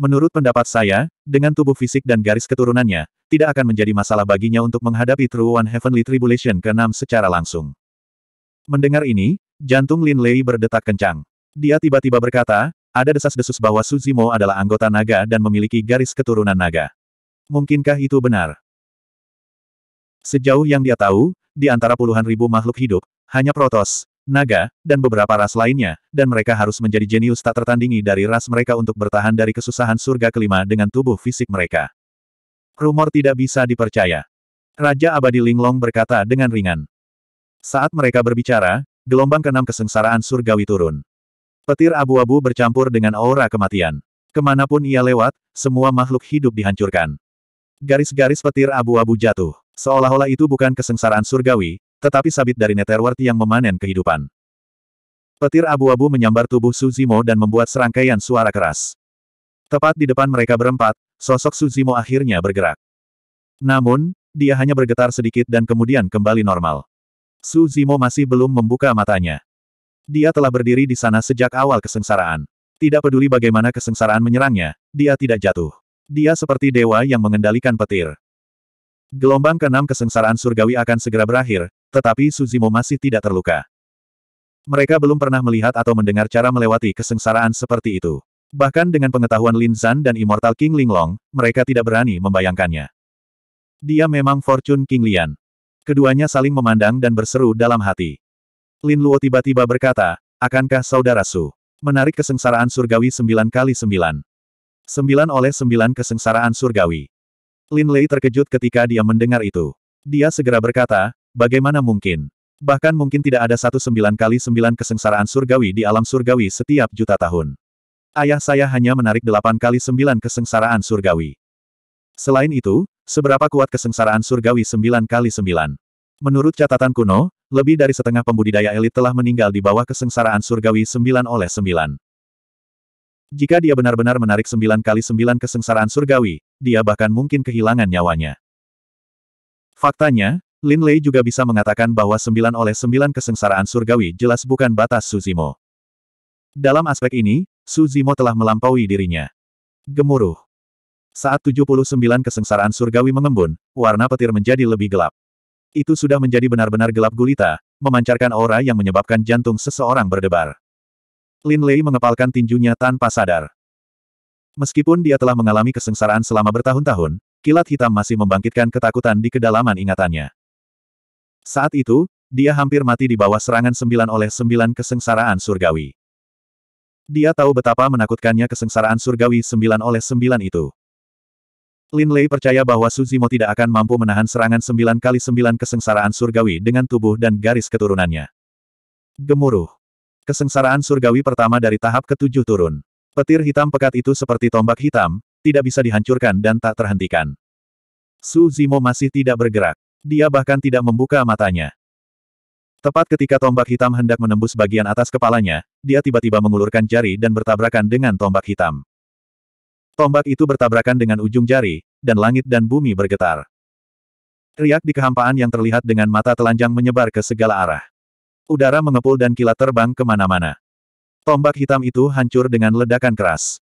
Menurut pendapat saya, dengan tubuh fisik dan garis keturunannya, tidak akan menjadi masalah baginya untuk menghadapi True One Heavenly Tribulation ke-6 secara langsung. Mendengar ini, jantung Lin Lei berdetak kencang. Dia tiba-tiba berkata, ada desas-desus bahwa Suzimo adalah anggota naga dan memiliki garis keturunan naga. Mungkinkah itu benar? Sejauh yang dia tahu, di antara puluhan ribu makhluk hidup, hanya Protos, naga, dan beberapa ras lainnya, dan mereka harus menjadi jenius tak tertandingi dari ras mereka untuk bertahan dari kesusahan surga kelima dengan tubuh fisik mereka. Rumor tidak bisa dipercaya. Raja Abadi Linglong berkata dengan ringan. Saat mereka berbicara, gelombang keenam kesengsaraan surgawi turun. Petir abu-abu bercampur dengan aura kematian. Kemanapun ia lewat, semua makhluk hidup dihancurkan. Garis-garis petir abu-abu jatuh. Seolah-olah itu bukan kesengsaraan surgawi, tetapi sabit dari Netherworld yang memanen kehidupan. Petir abu-abu menyambar tubuh Suzimo dan membuat serangkaian suara keras. Tepat di depan mereka berempat, sosok Suzimo akhirnya bergerak. Namun, dia hanya bergetar sedikit dan kemudian kembali normal. Suzimo masih belum membuka matanya. Dia telah berdiri di sana sejak awal kesengsaraan. Tidak peduli bagaimana kesengsaraan menyerangnya, dia tidak jatuh. Dia seperti dewa yang mengendalikan petir. Gelombang keenam kesengsaraan surgawi akan segera berakhir, tetapi Suzimo masih tidak terluka. Mereka belum pernah melihat atau mendengar cara melewati kesengsaraan seperti itu. Bahkan dengan pengetahuan Lin Zan dan Immortal King Linglong, mereka tidak berani membayangkannya. Dia memang Fortune King Lian. Keduanya saling memandang dan berseru dalam hati. Lin Luo tiba-tiba berkata, akankah saudara Su menarik kesengsaraan surgawi sembilan kali sembilan? Sembilan oleh sembilan kesengsaraan surgawi. Lin Lei terkejut ketika dia mendengar itu. Dia segera berkata, bagaimana mungkin? Bahkan mungkin tidak ada satu sembilan kali sembilan kesengsaraan surgawi di alam surgawi setiap juta tahun. Ayah saya hanya menarik delapan kali sembilan kesengsaraan surgawi. Selain itu, seberapa kuat kesengsaraan surgawi sembilan kali sembilan? Menurut catatan kuno, lebih dari setengah pembudidaya elit telah meninggal di bawah kesengsaraan surgawi sembilan oleh sembilan. Jika dia benar-benar menarik sembilan kali sembilan kesengsaraan surgawi, dia bahkan mungkin kehilangan nyawanya. Faktanya, Lin Lei juga bisa mengatakan bahwa sembilan oleh sembilan kesengsaraan surgawi jelas bukan batas Suzimo. Dalam aspek ini, Suzimo telah melampaui dirinya. Gemuruh. Saat 79 kesengsaraan surgawi mengembun, warna petir menjadi lebih gelap. Itu sudah menjadi benar-benar gelap gulita, memancarkan aura yang menyebabkan jantung seseorang berdebar. Lin Lei mengepalkan tinjunya tanpa sadar. Meskipun dia telah mengalami kesengsaraan selama bertahun-tahun, kilat hitam masih membangkitkan ketakutan di kedalaman ingatannya. Saat itu, dia hampir mati di bawah serangan sembilan oleh sembilan kesengsaraan surgawi. Dia tahu betapa menakutkannya kesengsaraan surgawi sembilan oleh sembilan itu. Lin Lei percaya bahwa Suzimo tidak akan mampu menahan serangan sembilan kali sembilan kesengsaraan surgawi dengan tubuh dan garis keturunannya. Gemuruh. Kesengsaraan surgawi pertama dari tahap ketujuh turun. Petir hitam pekat itu seperti tombak hitam, tidak bisa dihancurkan dan tak terhentikan. Su Zimo masih tidak bergerak. Dia bahkan tidak membuka matanya. Tepat ketika tombak hitam hendak menembus bagian atas kepalanya, dia tiba-tiba mengulurkan jari dan bertabrakan dengan tombak hitam. Tombak itu bertabrakan dengan ujung jari, dan langit dan bumi bergetar. Riak di kehampaan yang terlihat dengan mata telanjang menyebar ke segala arah. Udara mengepul dan kilat terbang kemana-mana. Tombak hitam itu hancur dengan ledakan keras.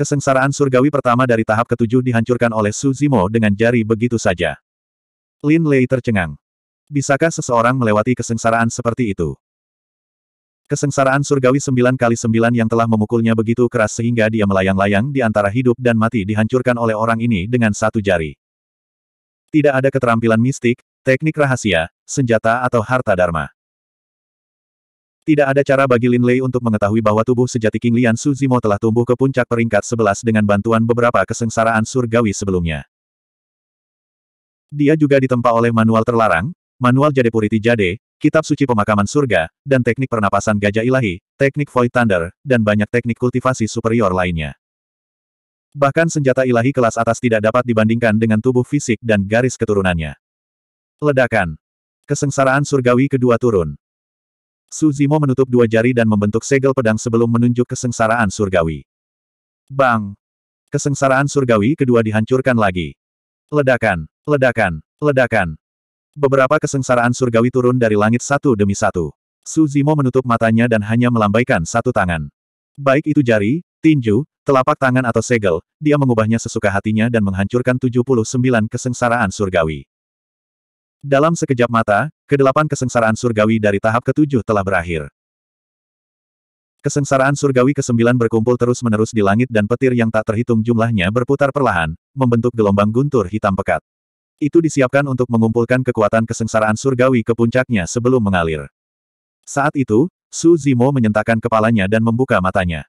Kesengsaraan surgawi pertama dari tahap ketujuh dihancurkan oleh Su Zimo dengan jari begitu saja. Lin Lei tercengang. Bisakah seseorang melewati kesengsaraan seperti itu? Kesengsaraan surgawi sembilan kali sembilan yang telah memukulnya begitu keras sehingga dia melayang-layang di antara hidup dan mati dihancurkan oleh orang ini dengan satu jari. Tidak ada keterampilan mistik, teknik rahasia, senjata atau harta dharma. Tidak ada cara bagi Lin Lei untuk mengetahui bahwa tubuh sejati King Lian Zimo telah tumbuh ke puncak peringkat 11 dengan bantuan beberapa kesengsaraan surgawi sebelumnya. Dia juga ditempa oleh manual terlarang, manual Jade Puriti Jade, kitab suci pemakaman surga, dan teknik pernapasan gajah ilahi, teknik Void Thunder, dan banyak teknik kultivasi superior lainnya. Bahkan senjata ilahi kelas atas tidak dapat dibandingkan dengan tubuh fisik dan garis keturunannya. Ledakan. Kesengsaraan surgawi kedua turun. Su Zimo menutup dua jari dan membentuk segel pedang sebelum menunjuk kesengsaraan surgawi. Bang! Kesengsaraan surgawi kedua dihancurkan lagi. Ledakan! Ledakan! Ledakan! Beberapa kesengsaraan surgawi turun dari langit satu demi satu. Su Zimo menutup matanya dan hanya melambaikan satu tangan. Baik itu jari, tinju, telapak tangan atau segel, dia mengubahnya sesuka hatinya dan menghancurkan 79 kesengsaraan surgawi. Dalam sekejap mata, Kedelapan kesengsaraan surgawi dari tahap ketujuh telah berakhir. Kesengsaraan surgawi kesembilan berkumpul terus-menerus di langit dan petir yang tak terhitung jumlahnya berputar perlahan, membentuk gelombang guntur hitam pekat. Itu disiapkan untuk mengumpulkan kekuatan kesengsaraan surgawi ke puncaknya sebelum mengalir. Saat itu, Su Zimo menyentakkan kepalanya dan membuka matanya.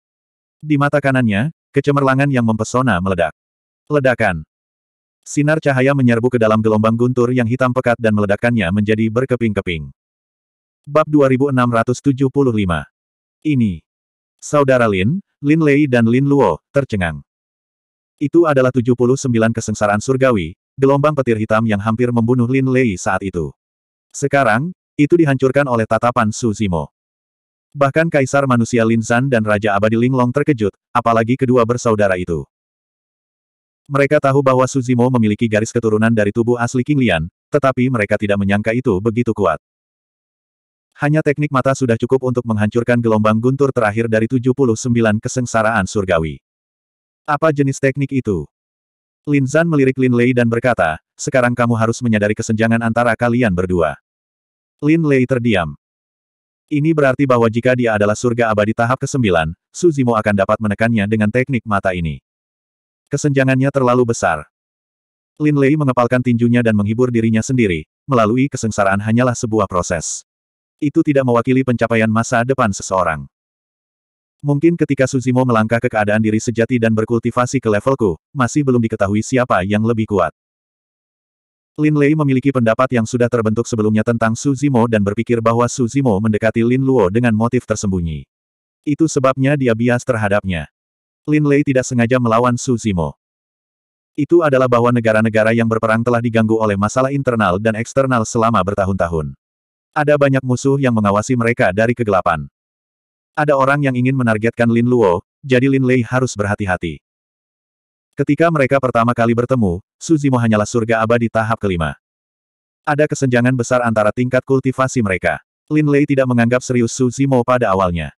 Di mata kanannya, kecemerlangan yang mempesona meledak. Ledakan. Sinar cahaya menyerbu ke dalam gelombang guntur yang hitam pekat dan meledakkannya menjadi berkeping-keping. Bab 2675 Ini Saudara Lin, Lin Lei dan Lin Luo, tercengang. Itu adalah 79 kesengsaraan surgawi, gelombang petir hitam yang hampir membunuh Lin Lei saat itu. Sekarang, itu dihancurkan oleh tatapan Su Zimo. Bahkan Kaisar Manusia Lin Zan dan Raja Abadi Ling Long terkejut, apalagi kedua bersaudara itu. Mereka tahu bahwa Suzimo memiliki garis keturunan dari tubuh asli King Lian, tetapi mereka tidak menyangka itu begitu kuat. Hanya teknik mata sudah cukup untuk menghancurkan gelombang guntur terakhir dari 79 kesengsaraan surgawi. Apa jenis teknik itu? Lin Zan melirik Lin Lei dan berkata, sekarang kamu harus menyadari kesenjangan antara kalian berdua. Lin Lei terdiam. Ini berarti bahwa jika dia adalah surga abadi tahap ke-9, Suzimo akan dapat menekannya dengan teknik mata ini. Kesenjangannya terlalu besar. Lin Lei mengepalkan tinjunya dan menghibur dirinya sendiri, melalui kesengsaraan hanyalah sebuah proses. Itu tidak mewakili pencapaian masa depan seseorang. Mungkin ketika Suzimo melangkah ke keadaan diri sejati dan berkultivasi ke levelku, masih belum diketahui siapa yang lebih kuat. Lin Lei memiliki pendapat yang sudah terbentuk sebelumnya tentang Suzimo dan berpikir bahwa Suzimo mendekati Lin Luo dengan motif tersembunyi. Itu sebabnya dia bias terhadapnya. Lin Lei tidak sengaja melawan Su Zimo. Itu adalah bahwa negara-negara yang berperang telah diganggu oleh masalah internal dan eksternal selama bertahun-tahun. Ada banyak musuh yang mengawasi mereka dari kegelapan. Ada orang yang ingin menargetkan Lin Luo, jadi Lin Lei harus berhati-hati. Ketika mereka pertama kali bertemu, Suzimo hanyalah surga abadi tahap kelima. Ada kesenjangan besar antara tingkat kultivasi mereka. Lin Lei tidak menganggap serius Suzimo pada awalnya.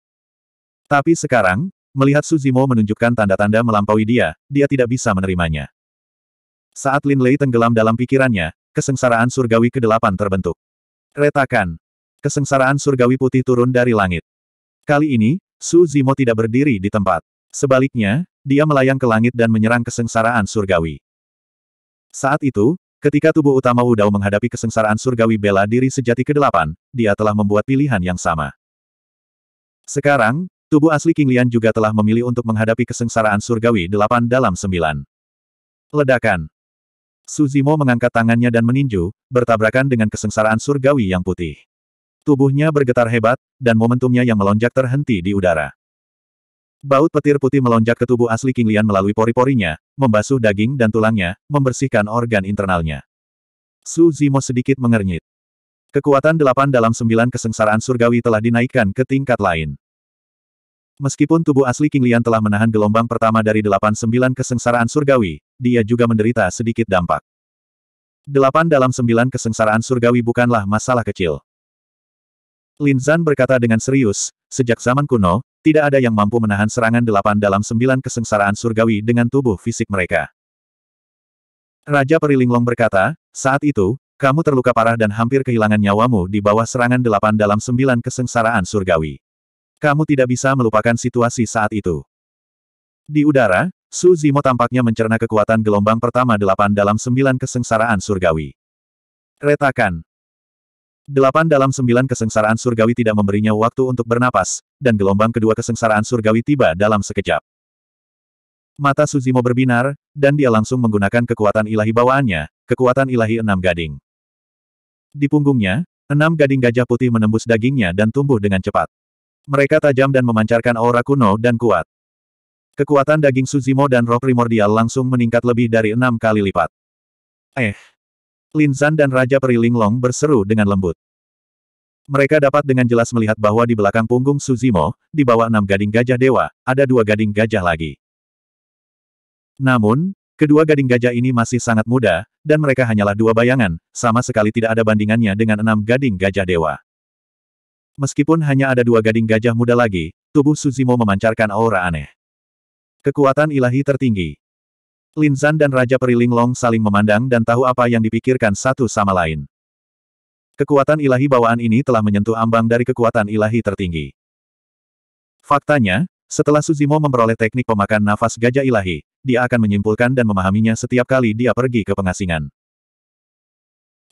Tapi sekarang, Melihat Suzimo menunjukkan tanda-tanda melampaui dia, dia tidak bisa menerimanya. Saat Lin Lei tenggelam dalam pikirannya, kesengsaraan surgawi ke-8 terbentuk. Retakan. Kesengsaraan surgawi putih turun dari langit. Kali ini, Su Zimo tidak berdiri di tempat. Sebaliknya, dia melayang ke langit dan menyerang kesengsaraan surgawi. Saat itu, ketika tubuh utama Wudao menghadapi kesengsaraan surgawi bela diri sejati ke-8, dia telah membuat pilihan yang sama. Sekarang, Tubuh asli King Lian juga telah memilih untuk menghadapi kesengsaraan surgawi delapan dalam sembilan. Ledakan. Suzimo mengangkat tangannya dan meninju, bertabrakan dengan kesengsaraan surgawi yang putih. Tubuhnya bergetar hebat, dan momentumnya yang melonjak terhenti di udara. Baut petir putih melonjak ke tubuh asli King Lian melalui pori-porinya, membasuh daging dan tulangnya, membersihkan organ internalnya. Su Zimo sedikit mengernyit. Kekuatan delapan dalam sembilan kesengsaraan surgawi telah dinaikkan ke tingkat lain. Meskipun tubuh asli King Lian telah menahan gelombang pertama dari delapan sembilan kesengsaraan surgawi, dia juga menderita sedikit dampak. Delapan dalam sembilan kesengsaraan surgawi bukanlah masalah kecil. Lin Zan berkata dengan serius, sejak zaman kuno, tidak ada yang mampu menahan serangan delapan dalam sembilan kesengsaraan surgawi dengan tubuh fisik mereka. Raja Perilinglong berkata, saat itu, kamu terluka parah dan hampir kehilangan nyawamu di bawah serangan delapan dalam sembilan kesengsaraan surgawi. Kamu tidak bisa melupakan situasi saat itu. Di udara, Su Zimo tampaknya mencerna kekuatan gelombang pertama delapan dalam sembilan kesengsaraan surgawi. Retakan. Delapan dalam sembilan kesengsaraan surgawi tidak memberinya waktu untuk bernapas, dan gelombang kedua kesengsaraan surgawi tiba dalam sekejap. Mata Suzimo berbinar, dan dia langsung menggunakan kekuatan ilahi bawaannya, kekuatan ilahi enam gading. Di punggungnya, enam gading gajah putih menembus dagingnya dan tumbuh dengan cepat. Mereka tajam dan memancarkan aura kuno dan kuat. Kekuatan daging Suzimo dan roh primordial langsung meningkat lebih dari enam kali lipat. Eh! Linzan dan Raja Periling Long berseru dengan lembut. Mereka dapat dengan jelas melihat bahwa di belakang punggung Suzimo, di bawah enam gading gajah dewa, ada dua gading gajah lagi. Namun, kedua gading gajah ini masih sangat muda, dan mereka hanyalah dua bayangan, sama sekali tidak ada bandingannya dengan enam gading gajah dewa. Meskipun hanya ada dua gading gajah muda lagi, tubuh Suzimo memancarkan aura aneh. Kekuatan ilahi tertinggi. Lin Linzan dan Raja Periling Long saling memandang dan tahu apa yang dipikirkan satu sama lain. Kekuatan ilahi bawaan ini telah menyentuh ambang dari kekuatan ilahi tertinggi. Faktanya, setelah Suzimo memperoleh teknik pemakan nafas gajah ilahi, dia akan menyimpulkan dan memahaminya setiap kali dia pergi ke pengasingan.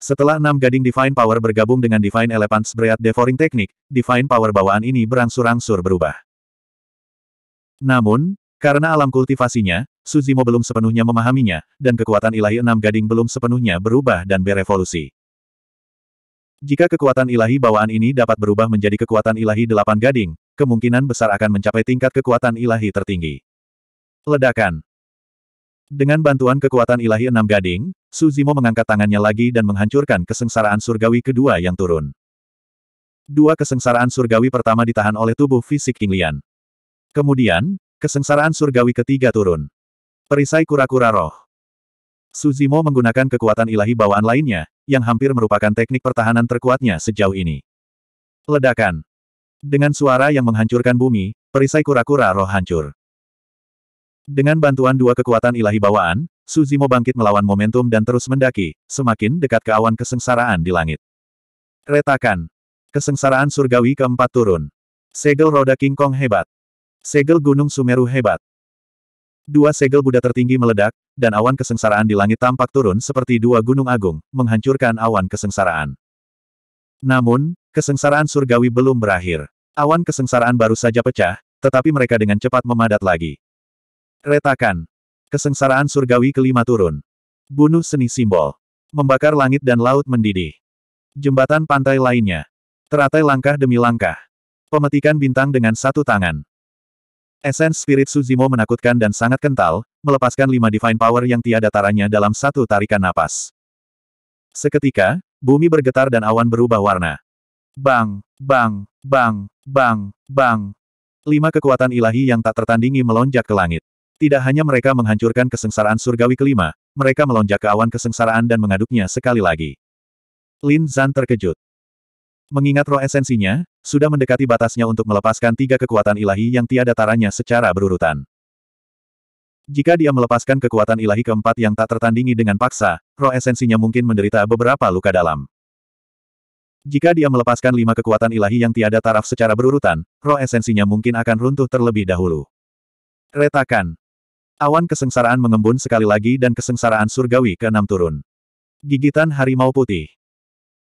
Setelah enam gading Divine Power bergabung dengan Divine Elephant's Breath Devouring Teknik, Divine Power bawaan ini berangsur-angsur berubah. Namun, karena alam kultivasinya, Suzimo belum sepenuhnya memahaminya, dan kekuatan ilahi enam gading belum sepenuhnya berubah dan berevolusi. Jika kekuatan ilahi bawaan ini dapat berubah menjadi kekuatan ilahi delapan gading, kemungkinan besar akan mencapai tingkat kekuatan ilahi tertinggi. Ledakan dengan bantuan kekuatan ilahi enam gading, Suzimo mengangkat tangannya lagi dan menghancurkan kesengsaraan surgawi kedua yang turun. Dua kesengsaraan surgawi pertama ditahan oleh tubuh fisik King Lian. Kemudian, kesengsaraan surgawi ketiga turun. Perisai kura-kura roh. Suzimo menggunakan kekuatan ilahi bawaan lainnya, yang hampir merupakan teknik pertahanan terkuatnya sejauh ini. Ledakan. Dengan suara yang menghancurkan bumi, perisai kura-kura roh hancur. Dengan bantuan dua kekuatan ilahi bawaan, Suzimo bangkit melawan momentum dan terus mendaki, semakin dekat ke awan kesengsaraan di langit. Retakan. Kesengsaraan surgawi keempat turun. Segel roda King Kong hebat. Segel Gunung Sumeru hebat. Dua segel Buddha tertinggi meledak, dan awan kesengsaraan di langit tampak turun seperti dua gunung agung, menghancurkan awan kesengsaraan. Namun, kesengsaraan surgawi belum berakhir. Awan kesengsaraan baru saja pecah, tetapi mereka dengan cepat memadat lagi. Retakan. Kesengsaraan surgawi kelima turun. Bunuh seni simbol. Membakar langit dan laut mendidih. Jembatan pantai lainnya. Teratai langkah demi langkah. Pemetikan bintang dengan satu tangan. Esens Spirit Suzimo menakutkan dan sangat kental, melepaskan lima Divine Power yang tiada taranya dalam satu tarikan napas. Seketika, bumi bergetar dan awan berubah warna. Bang, bang, bang, bang, bang. Lima kekuatan ilahi yang tak tertandingi melonjak ke langit. Tidak hanya mereka menghancurkan kesengsaraan surgawi kelima, mereka melonjak ke awan kesengsaraan dan mengaduknya sekali lagi. Lin Zan terkejut. Mengingat roh esensinya, sudah mendekati batasnya untuk melepaskan tiga kekuatan ilahi yang tiada taranya secara berurutan. Jika dia melepaskan kekuatan ilahi keempat yang tak tertandingi dengan paksa, roh esensinya mungkin menderita beberapa luka dalam. Jika dia melepaskan lima kekuatan ilahi yang tiada taraf secara berurutan, roh esensinya mungkin akan runtuh terlebih dahulu. Retakan. Awan kesengsaraan mengembun sekali lagi dan kesengsaraan surgawi keenam turun. Gigitan harimau putih.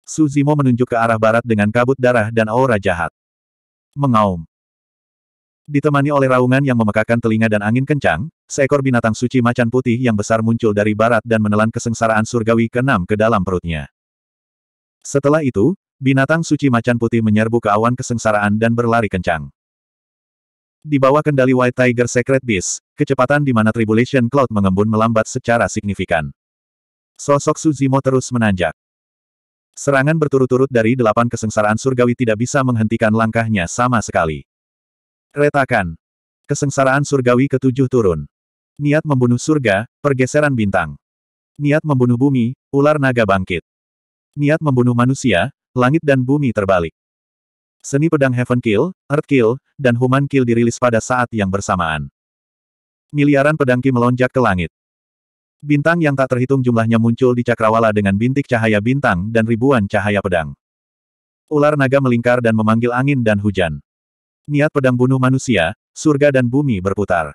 Suzimo menunjuk ke arah barat dengan kabut darah dan aura jahat. Mengaum. Ditemani oleh raungan yang memekakan telinga dan angin kencang, seekor binatang suci macan putih yang besar muncul dari barat dan menelan kesengsaraan surgawi keenam ke dalam perutnya. Setelah itu, binatang suci macan putih menyerbu ke awan kesengsaraan dan berlari kencang. Di bawah kendali White Tiger Secret Beast, kecepatan di mana Tribulation Cloud mengembun melambat secara signifikan. Sosok Suzimo terus menanjak. Serangan berturut-turut dari delapan kesengsaraan surgawi tidak bisa menghentikan langkahnya sama sekali. Retakan. Kesengsaraan surgawi ketujuh turun. Niat membunuh surga, pergeseran bintang. Niat membunuh bumi, ular naga bangkit. Niat membunuh manusia, langit dan bumi terbalik. Seni pedang Heaven Kill, Earth Kill, dan Human Kill dirilis pada saat yang bersamaan. Miliaran pedang Ki melonjak ke langit. Bintang yang tak terhitung jumlahnya muncul di cakrawala dengan bintik cahaya bintang dan ribuan cahaya pedang. Ular naga melingkar dan memanggil angin dan hujan. Niat pedang bunuh manusia, surga dan bumi berputar.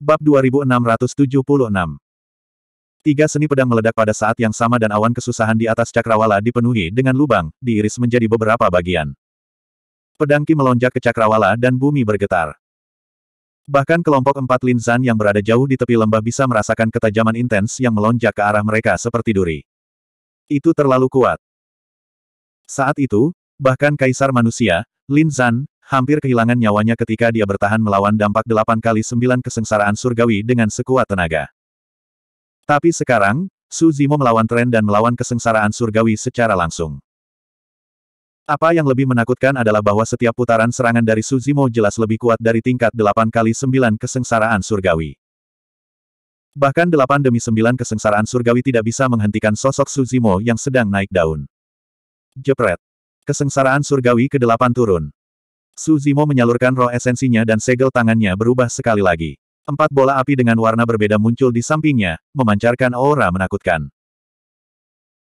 Bab 2676 Tiga seni pedang meledak pada saat yang sama dan awan kesusahan di atas cakrawala dipenuhi dengan lubang, diiris menjadi beberapa bagian. Pedangki melonjak ke cakrawala dan bumi bergetar. Bahkan kelompok empat linzan yang berada jauh di tepi lembah bisa merasakan ketajaman intens yang melonjak ke arah mereka seperti duri. Itu terlalu kuat. Saat itu, bahkan kaisar manusia, Linzan, hampir kehilangan nyawanya ketika dia bertahan melawan dampak delapan kali sembilan kesengsaraan surgawi dengan sekuat tenaga. Tapi sekarang, Su Zimo melawan tren dan melawan kesengsaraan surgawi secara langsung. Apa yang lebih menakutkan adalah bahwa setiap putaran serangan dari Suzimo jelas lebih kuat dari tingkat 8 kali 9 kesengsaraan surgawi. Bahkan 8 demi 9 kesengsaraan surgawi tidak bisa menghentikan sosok Suzimo yang sedang naik daun. Jepret. Kesengsaraan surgawi ke-8 turun. Suzimo menyalurkan roh esensinya dan segel tangannya berubah sekali lagi. Empat bola api dengan warna berbeda muncul di sampingnya, memancarkan aura menakutkan.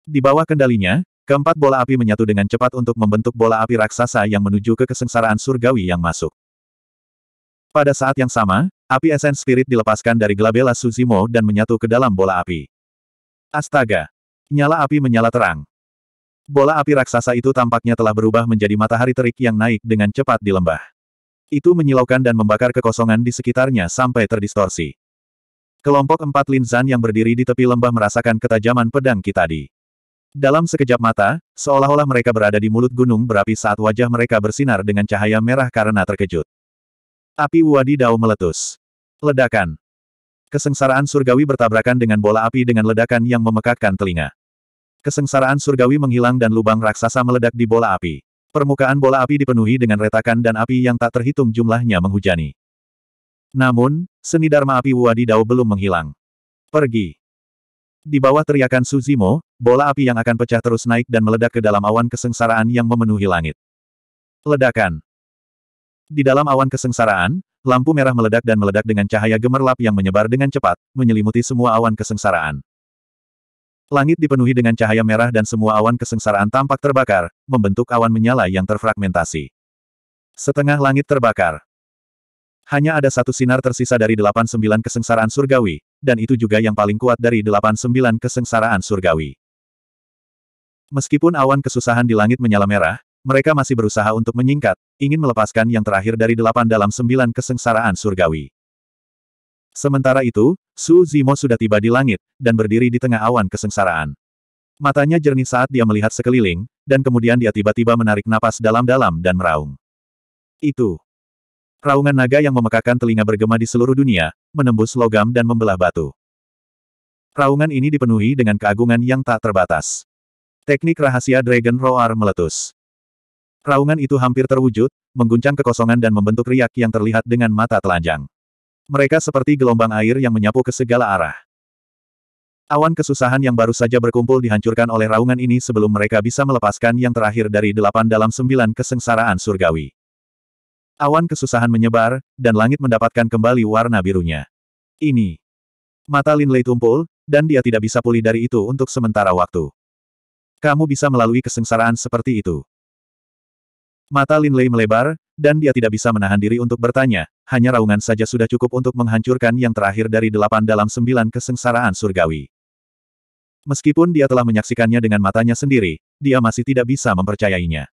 Di bawah kendalinya, Keempat bola api menyatu dengan cepat untuk membentuk bola api raksasa yang menuju ke kesengsaraan surgawi yang masuk. Pada saat yang sama, api esen spirit dilepaskan dari Glabella Suzimo dan menyatu ke dalam bola api. Astaga! Nyala api menyala terang. Bola api raksasa itu tampaknya telah berubah menjadi matahari terik yang naik dengan cepat di lembah. Itu menyilaukan dan membakar kekosongan di sekitarnya sampai terdistorsi. Kelompok empat linzan yang berdiri di tepi lembah merasakan ketajaman pedang Kitadi. Dalam sekejap mata, seolah-olah mereka berada di mulut gunung berapi saat wajah mereka bersinar dengan cahaya merah karena terkejut. Api Wadidau meletus. Ledakan. Kesengsaraan surgawi bertabrakan dengan bola api dengan ledakan yang memekakkan telinga. Kesengsaraan surgawi menghilang dan lubang raksasa meledak di bola api. Permukaan bola api dipenuhi dengan retakan dan api yang tak terhitung jumlahnya menghujani. Namun, seni Dharma api Wadidau belum menghilang. Pergi. Di bawah teriakan Suzimo, bola api yang akan pecah terus naik dan meledak ke dalam awan kesengsaraan yang memenuhi langit. Ledakan. Di dalam awan kesengsaraan, lampu merah meledak dan meledak dengan cahaya gemerlap yang menyebar dengan cepat, menyelimuti semua awan kesengsaraan. Langit dipenuhi dengan cahaya merah dan semua awan kesengsaraan tampak terbakar, membentuk awan menyala yang terfragmentasi. Setengah langit terbakar. Hanya ada satu sinar tersisa dari delapan sembilan kesengsaraan surgawi, dan itu juga yang paling kuat dari delapan sembilan kesengsaraan surgawi. Meskipun awan kesusahan di langit menyala merah, mereka masih berusaha untuk menyingkat, ingin melepaskan yang terakhir dari delapan dalam sembilan kesengsaraan surgawi. Sementara itu, Su Zimo sudah tiba di langit, dan berdiri di tengah awan kesengsaraan. Matanya jernih saat dia melihat sekeliling, dan kemudian dia tiba-tiba menarik napas dalam-dalam dan meraung. Itu. Raungan naga yang memekakan telinga bergema di seluruh dunia, menembus logam dan membelah batu. Raungan ini dipenuhi dengan keagungan yang tak terbatas. Teknik rahasia Dragon Roar meletus. Raungan itu hampir terwujud, mengguncang kekosongan dan membentuk riak yang terlihat dengan mata telanjang. Mereka seperti gelombang air yang menyapu ke segala arah. Awan kesusahan yang baru saja berkumpul dihancurkan oleh raungan ini sebelum mereka bisa melepaskan yang terakhir dari delapan dalam sembilan kesengsaraan surgawi. Awan kesusahan menyebar, dan langit mendapatkan kembali warna birunya. Ini. Mata Lin Lei tumpul, dan dia tidak bisa pulih dari itu untuk sementara waktu. Kamu bisa melalui kesengsaraan seperti itu. Mata Lin Lei melebar, dan dia tidak bisa menahan diri untuk bertanya, hanya raungan saja sudah cukup untuk menghancurkan yang terakhir dari delapan dalam sembilan kesengsaraan surgawi. Meskipun dia telah menyaksikannya dengan matanya sendiri, dia masih tidak bisa mempercayainya.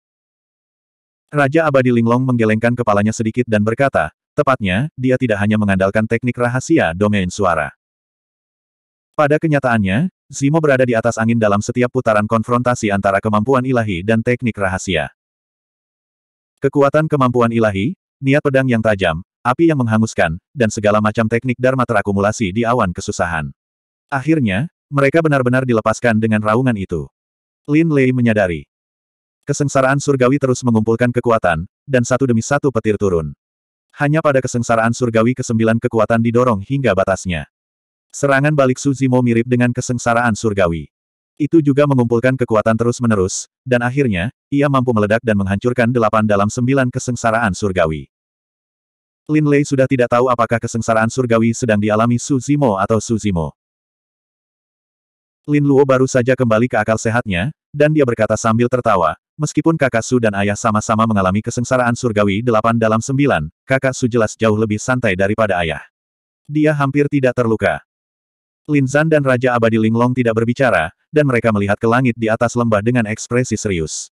Raja Abadi Linglong menggelengkan kepalanya sedikit dan berkata, tepatnya, dia tidak hanya mengandalkan teknik rahasia domain suara. Pada kenyataannya, Zimo berada di atas angin dalam setiap putaran konfrontasi antara kemampuan ilahi dan teknik rahasia. Kekuatan kemampuan ilahi, niat pedang yang tajam, api yang menghanguskan, dan segala macam teknik dharma terakumulasi di awan kesusahan. Akhirnya, mereka benar-benar dilepaskan dengan raungan itu. Lin Lei menyadari, Kesengsaraan surgawi terus mengumpulkan kekuatan, dan satu demi satu petir turun. Hanya pada kesengsaraan surgawi kesembilan kekuatan didorong hingga batasnya. Serangan balik Suzimo mirip dengan kesengsaraan surgawi. Itu juga mengumpulkan kekuatan terus-menerus, dan akhirnya, ia mampu meledak dan menghancurkan delapan dalam sembilan kesengsaraan surgawi. Lin Lei sudah tidak tahu apakah kesengsaraan surgawi sedang dialami Suzimo atau Suzimo. Lin Luo baru saja kembali ke akal sehatnya, dan dia berkata sambil tertawa, Meskipun kakak Su dan ayah sama-sama mengalami kesengsaraan surgawi delapan dalam sembilan, kakak Su jelas jauh lebih santai daripada ayah. Dia hampir tidak terluka. Lin Linzan dan Raja Abadi Linglong tidak berbicara, dan mereka melihat ke langit di atas lembah dengan ekspresi serius.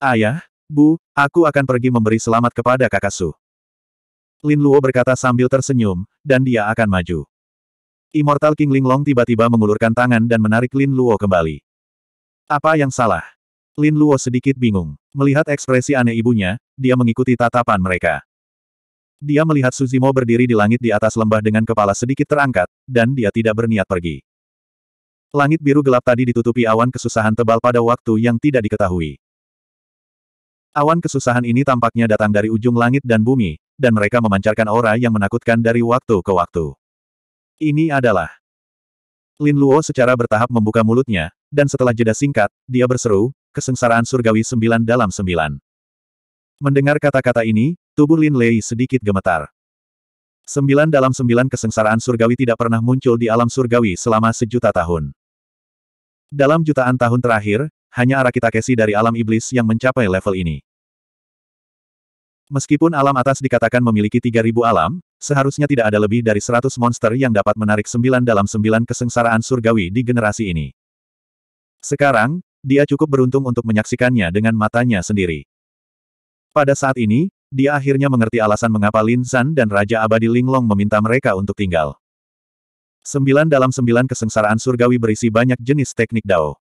Ayah, Bu, aku akan pergi memberi selamat kepada kakak Su. Lin Luo berkata sambil tersenyum, dan dia akan maju. Immortal King Linglong tiba-tiba mengulurkan tangan dan menarik Lin Luo kembali. Apa yang salah? Lin Luo sedikit bingung. Melihat ekspresi aneh ibunya, dia mengikuti tatapan mereka. Dia melihat Suzimo berdiri di langit di atas lembah dengan kepala sedikit terangkat, dan dia tidak berniat pergi. Langit biru gelap tadi ditutupi awan kesusahan tebal pada waktu yang tidak diketahui. Awan kesusahan ini tampaknya datang dari ujung langit dan bumi, dan mereka memancarkan aura yang menakutkan dari waktu ke waktu. Ini adalah Lin Luo secara bertahap membuka mulutnya, dan setelah jeda singkat, dia berseru, Kesengsaraan Surgawi Sembilan dalam Sembilan. Mendengar kata-kata ini, tubuh Lin Lei sedikit gemetar. Sembilan dalam sembilan kesengsaraan surgawi tidak pernah muncul di alam surgawi selama sejuta tahun. Dalam jutaan tahun terakhir, hanya Arakitakesi dari alam iblis yang mencapai level ini. Meskipun alam atas dikatakan memiliki 3000 alam, seharusnya tidak ada lebih dari 100 monster yang dapat menarik sembilan dalam sembilan kesengsaraan surgawi di generasi ini. Sekarang, dia cukup beruntung untuk menyaksikannya dengan matanya sendiri. Pada saat ini, dia akhirnya mengerti alasan mengapa Lin San dan Raja Abadi Linglong meminta mereka untuk tinggal. Sembilan dalam sembilan kesengsaraan surgawi berisi banyak jenis teknik Dao.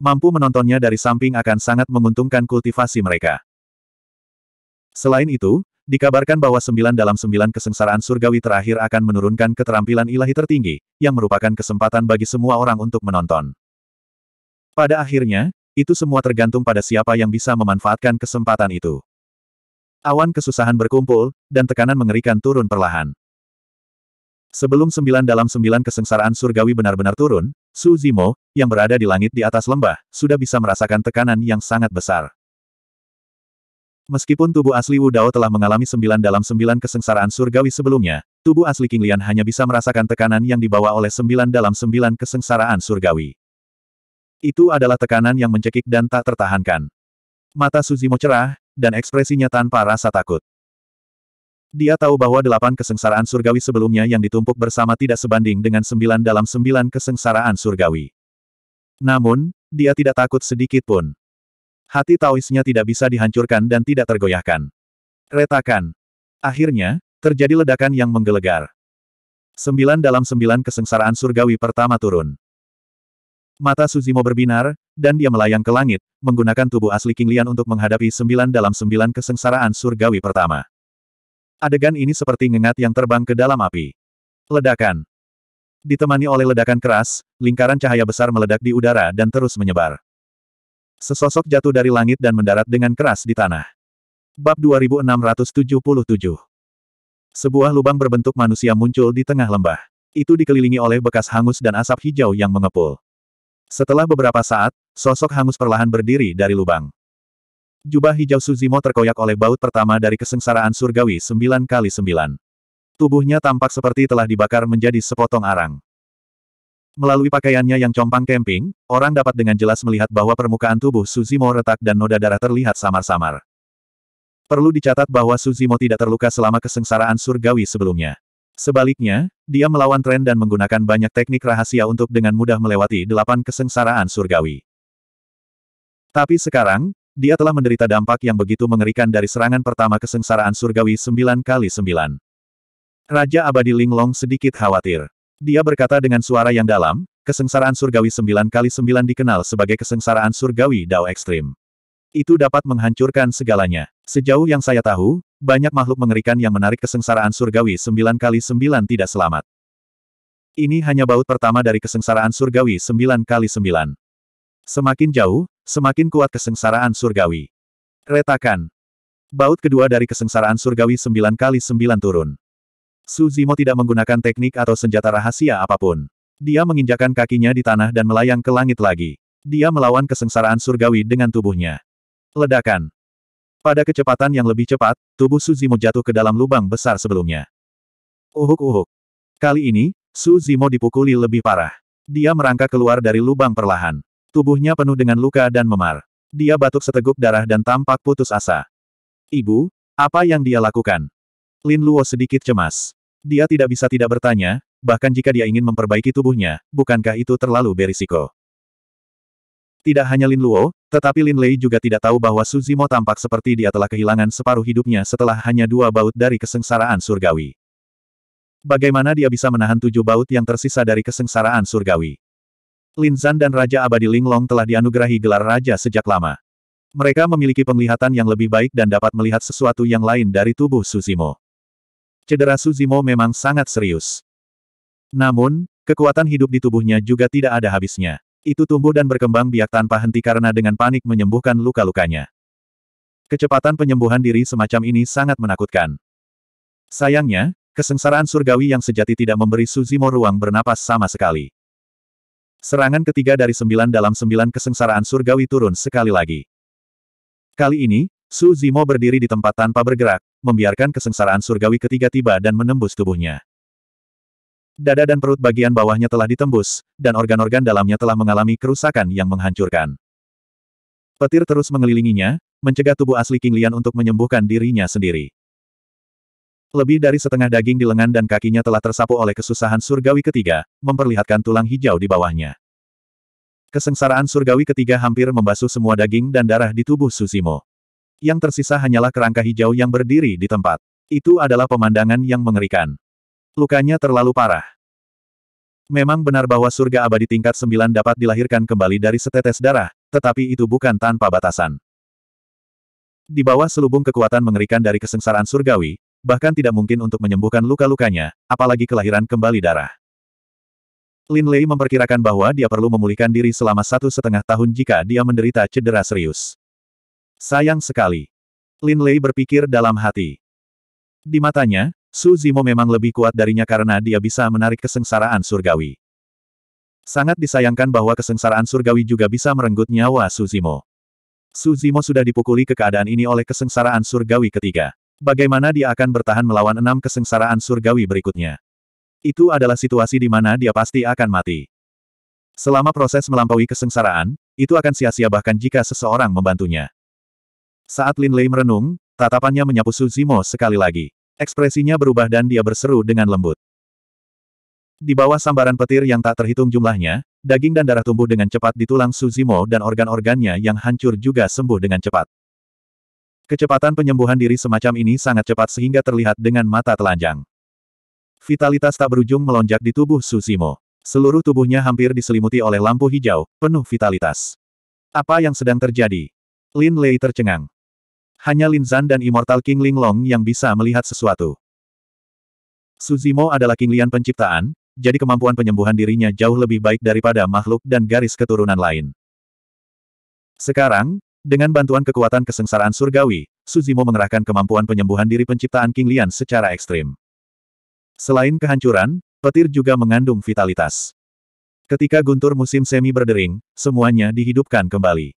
Mampu menontonnya dari samping akan sangat menguntungkan kultivasi mereka. Selain itu, dikabarkan bahwa sembilan dalam sembilan kesengsaraan surgawi terakhir akan menurunkan keterampilan ilahi tertinggi, yang merupakan kesempatan bagi semua orang untuk menonton. Pada akhirnya, itu semua tergantung pada siapa yang bisa memanfaatkan kesempatan itu. Awan kesusahan berkumpul, dan tekanan mengerikan turun perlahan. Sebelum sembilan dalam sembilan kesengsaraan surgawi benar-benar turun, Su Zimo, yang berada di langit di atas lembah, sudah bisa merasakan tekanan yang sangat besar. Meskipun tubuh asli Wu Dao telah mengalami sembilan dalam sembilan kesengsaraan surgawi sebelumnya, tubuh asli King Lian hanya bisa merasakan tekanan yang dibawa oleh sembilan dalam sembilan kesengsaraan surgawi. Itu adalah tekanan yang mencekik dan tak tertahankan. Mata Suzimo cerah, dan ekspresinya tanpa rasa takut. Dia tahu bahwa delapan kesengsaraan surgawi sebelumnya yang ditumpuk bersama tidak sebanding dengan sembilan dalam sembilan kesengsaraan surgawi. Namun, dia tidak takut sedikit pun. Hati Taoisnya tidak bisa dihancurkan dan tidak tergoyahkan. Retakan. Akhirnya, terjadi ledakan yang menggelegar. Sembilan dalam sembilan kesengsaraan surgawi pertama turun. Mata Suzimo berbinar, dan dia melayang ke langit, menggunakan tubuh asli King Lian untuk menghadapi sembilan dalam sembilan kesengsaraan surgawi pertama. Adegan ini seperti ngengat yang terbang ke dalam api. Ledakan. Ditemani oleh ledakan keras, lingkaran cahaya besar meledak di udara dan terus menyebar. Sesosok jatuh dari langit dan mendarat dengan keras di tanah. Bab 2677 Sebuah lubang berbentuk manusia muncul di tengah lembah. Itu dikelilingi oleh bekas hangus dan asap hijau yang mengepul. Setelah beberapa saat, sosok hangus perlahan berdiri dari lubang. Jubah hijau Suzimo terkoyak oleh baut pertama dari kesengsaraan surgawi sembilan kali sembilan. Tubuhnya tampak seperti telah dibakar menjadi sepotong arang. Melalui pakaiannya yang compang camping, orang dapat dengan jelas melihat bahwa permukaan tubuh Suzimo retak dan noda darah terlihat samar-samar. Perlu dicatat bahwa Suzimo tidak terluka selama kesengsaraan surgawi sebelumnya. Sebaliknya, dia melawan tren dan menggunakan banyak teknik rahasia untuk dengan mudah melewati delapan kesengsaraan surgawi. Tapi sekarang, dia telah menderita dampak yang begitu mengerikan dari serangan pertama kesengsaraan surgawi sembilan kali sembilan. Raja Abadi Linglong sedikit khawatir. Dia berkata dengan suara yang dalam, kesengsaraan surgawi sembilan kali sembilan dikenal sebagai kesengsaraan surgawi Dao Ekstrim. Itu dapat menghancurkan segalanya. Sejauh yang saya tahu, banyak makhluk mengerikan yang menarik kesengsaraan surgawi sembilan kali sembilan tidak selamat. Ini hanya baut pertama dari kesengsaraan surgawi sembilan kali sembilan. Semakin jauh, semakin kuat kesengsaraan surgawi. Retakan. Baut kedua dari kesengsaraan surgawi sembilan kali sembilan turun. Suzimo tidak menggunakan teknik atau senjata rahasia apapun. Dia menginjakan kakinya di tanah dan melayang ke langit lagi. Dia melawan kesengsaraan surgawi dengan tubuhnya. Ledakan. Pada kecepatan yang lebih cepat, tubuh Suzimo jatuh ke dalam lubang besar sebelumnya. Uhuk-uhuk. Kali ini, Suzimo dipukuli lebih parah. Dia merangkak keluar dari lubang perlahan. Tubuhnya penuh dengan luka dan memar. Dia batuk seteguk darah dan tampak putus asa. Ibu, apa yang dia lakukan? Lin Luo sedikit cemas. Dia tidak bisa tidak bertanya, bahkan jika dia ingin memperbaiki tubuhnya, bukankah itu terlalu berisiko? Tidak hanya Lin Luo, tetapi Lin Lei juga tidak tahu bahwa Suzimo tampak seperti dia telah kehilangan separuh hidupnya setelah hanya dua baut dari kesengsaraan surgawi. Bagaimana dia bisa menahan tujuh baut yang tersisa dari kesengsaraan surgawi? Lin Zan dan Raja Abadi Linglong telah dianugerahi gelar raja sejak lama. Mereka memiliki penglihatan yang lebih baik dan dapat melihat sesuatu yang lain dari tubuh Suzimo. Cedera Suzimo memang sangat serius. Namun, kekuatan hidup di tubuhnya juga tidak ada habisnya. Itu tumbuh dan berkembang biak tanpa henti karena dengan panik menyembuhkan luka-lukanya. Kecepatan penyembuhan diri semacam ini sangat menakutkan. Sayangnya, kesengsaraan surgawi yang sejati tidak memberi Suzimo ruang bernapas sama sekali. Serangan ketiga dari sembilan dalam sembilan kesengsaraan surgawi turun sekali lagi. Kali ini, Suzimo berdiri di tempat tanpa bergerak, membiarkan kesengsaraan surgawi ketiga tiba dan menembus tubuhnya. Dada dan perut bagian bawahnya telah ditembus, dan organ-organ dalamnya telah mengalami kerusakan yang menghancurkan. Petir terus mengelilinginya, mencegah tubuh asli King Lian untuk menyembuhkan dirinya sendiri. Lebih dari setengah daging di lengan dan kakinya telah tersapu oleh kesusahan surgawi ketiga, memperlihatkan tulang hijau di bawahnya. Kesengsaraan surgawi ketiga hampir membasuh semua daging dan darah di tubuh Susimo. Yang tersisa hanyalah kerangka hijau yang berdiri di tempat. Itu adalah pemandangan yang mengerikan. Lukanya terlalu parah. Memang benar bahwa surga abadi tingkat sembilan dapat dilahirkan kembali dari setetes darah, tetapi itu bukan tanpa batasan. Di bawah selubung kekuatan mengerikan dari kesengsaraan surgawi, bahkan tidak mungkin untuk menyembuhkan luka-lukanya, apalagi kelahiran kembali darah. Lin Lei memperkirakan bahwa dia perlu memulihkan diri selama satu setengah tahun jika dia menderita cedera serius. Sayang sekali. Lin Lei berpikir dalam hati. Di matanya, Su Zimo memang lebih kuat darinya karena dia bisa menarik kesengsaraan surgawi. Sangat disayangkan bahwa kesengsaraan surgawi juga bisa merenggut nyawa Su Zimo. Su Zimo sudah dipukuli ke keadaan ini oleh kesengsaraan surgawi ketiga. Bagaimana dia akan bertahan melawan enam kesengsaraan surgawi berikutnya? Itu adalah situasi di mana dia pasti akan mati. Selama proses melampaui kesengsaraan, itu akan sia-sia bahkan jika seseorang membantunya. Saat Lin Lei merenung, tatapannya menyapu Su Zimo sekali lagi. Ekspresinya berubah dan dia berseru dengan lembut. Di bawah sambaran petir yang tak terhitung jumlahnya, daging dan darah tumbuh dengan cepat di tulang Suzimo dan organ-organnya yang hancur juga sembuh dengan cepat. Kecepatan penyembuhan diri semacam ini sangat cepat sehingga terlihat dengan mata telanjang. Vitalitas tak berujung melonjak di tubuh Suzimo. Seluruh tubuhnya hampir diselimuti oleh lampu hijau, penuh vitalitas. Apa yang sedang terjadi? Lin Lei tercengang. Hanya Lin Zan dan Immortal King Linglong yang bisa melihat sesuatu. Suzimo adalah King Lian penciptaan, jadi kemampuan penyembuhan dirinya jauh lebih baik daripada makhluk dan garis keturunan lain. Sekarang, dengan bantuan kekuatan kesengsaraan surgawi, Suzimo mengerahkan kemampuan penyembuhan diri penciptaan King Lian secara ekstrim. Selain kehancuran, petir juga mengandung vitalitas. Ketika guntur musim semi berdering, semuanya dihidupkan kembali.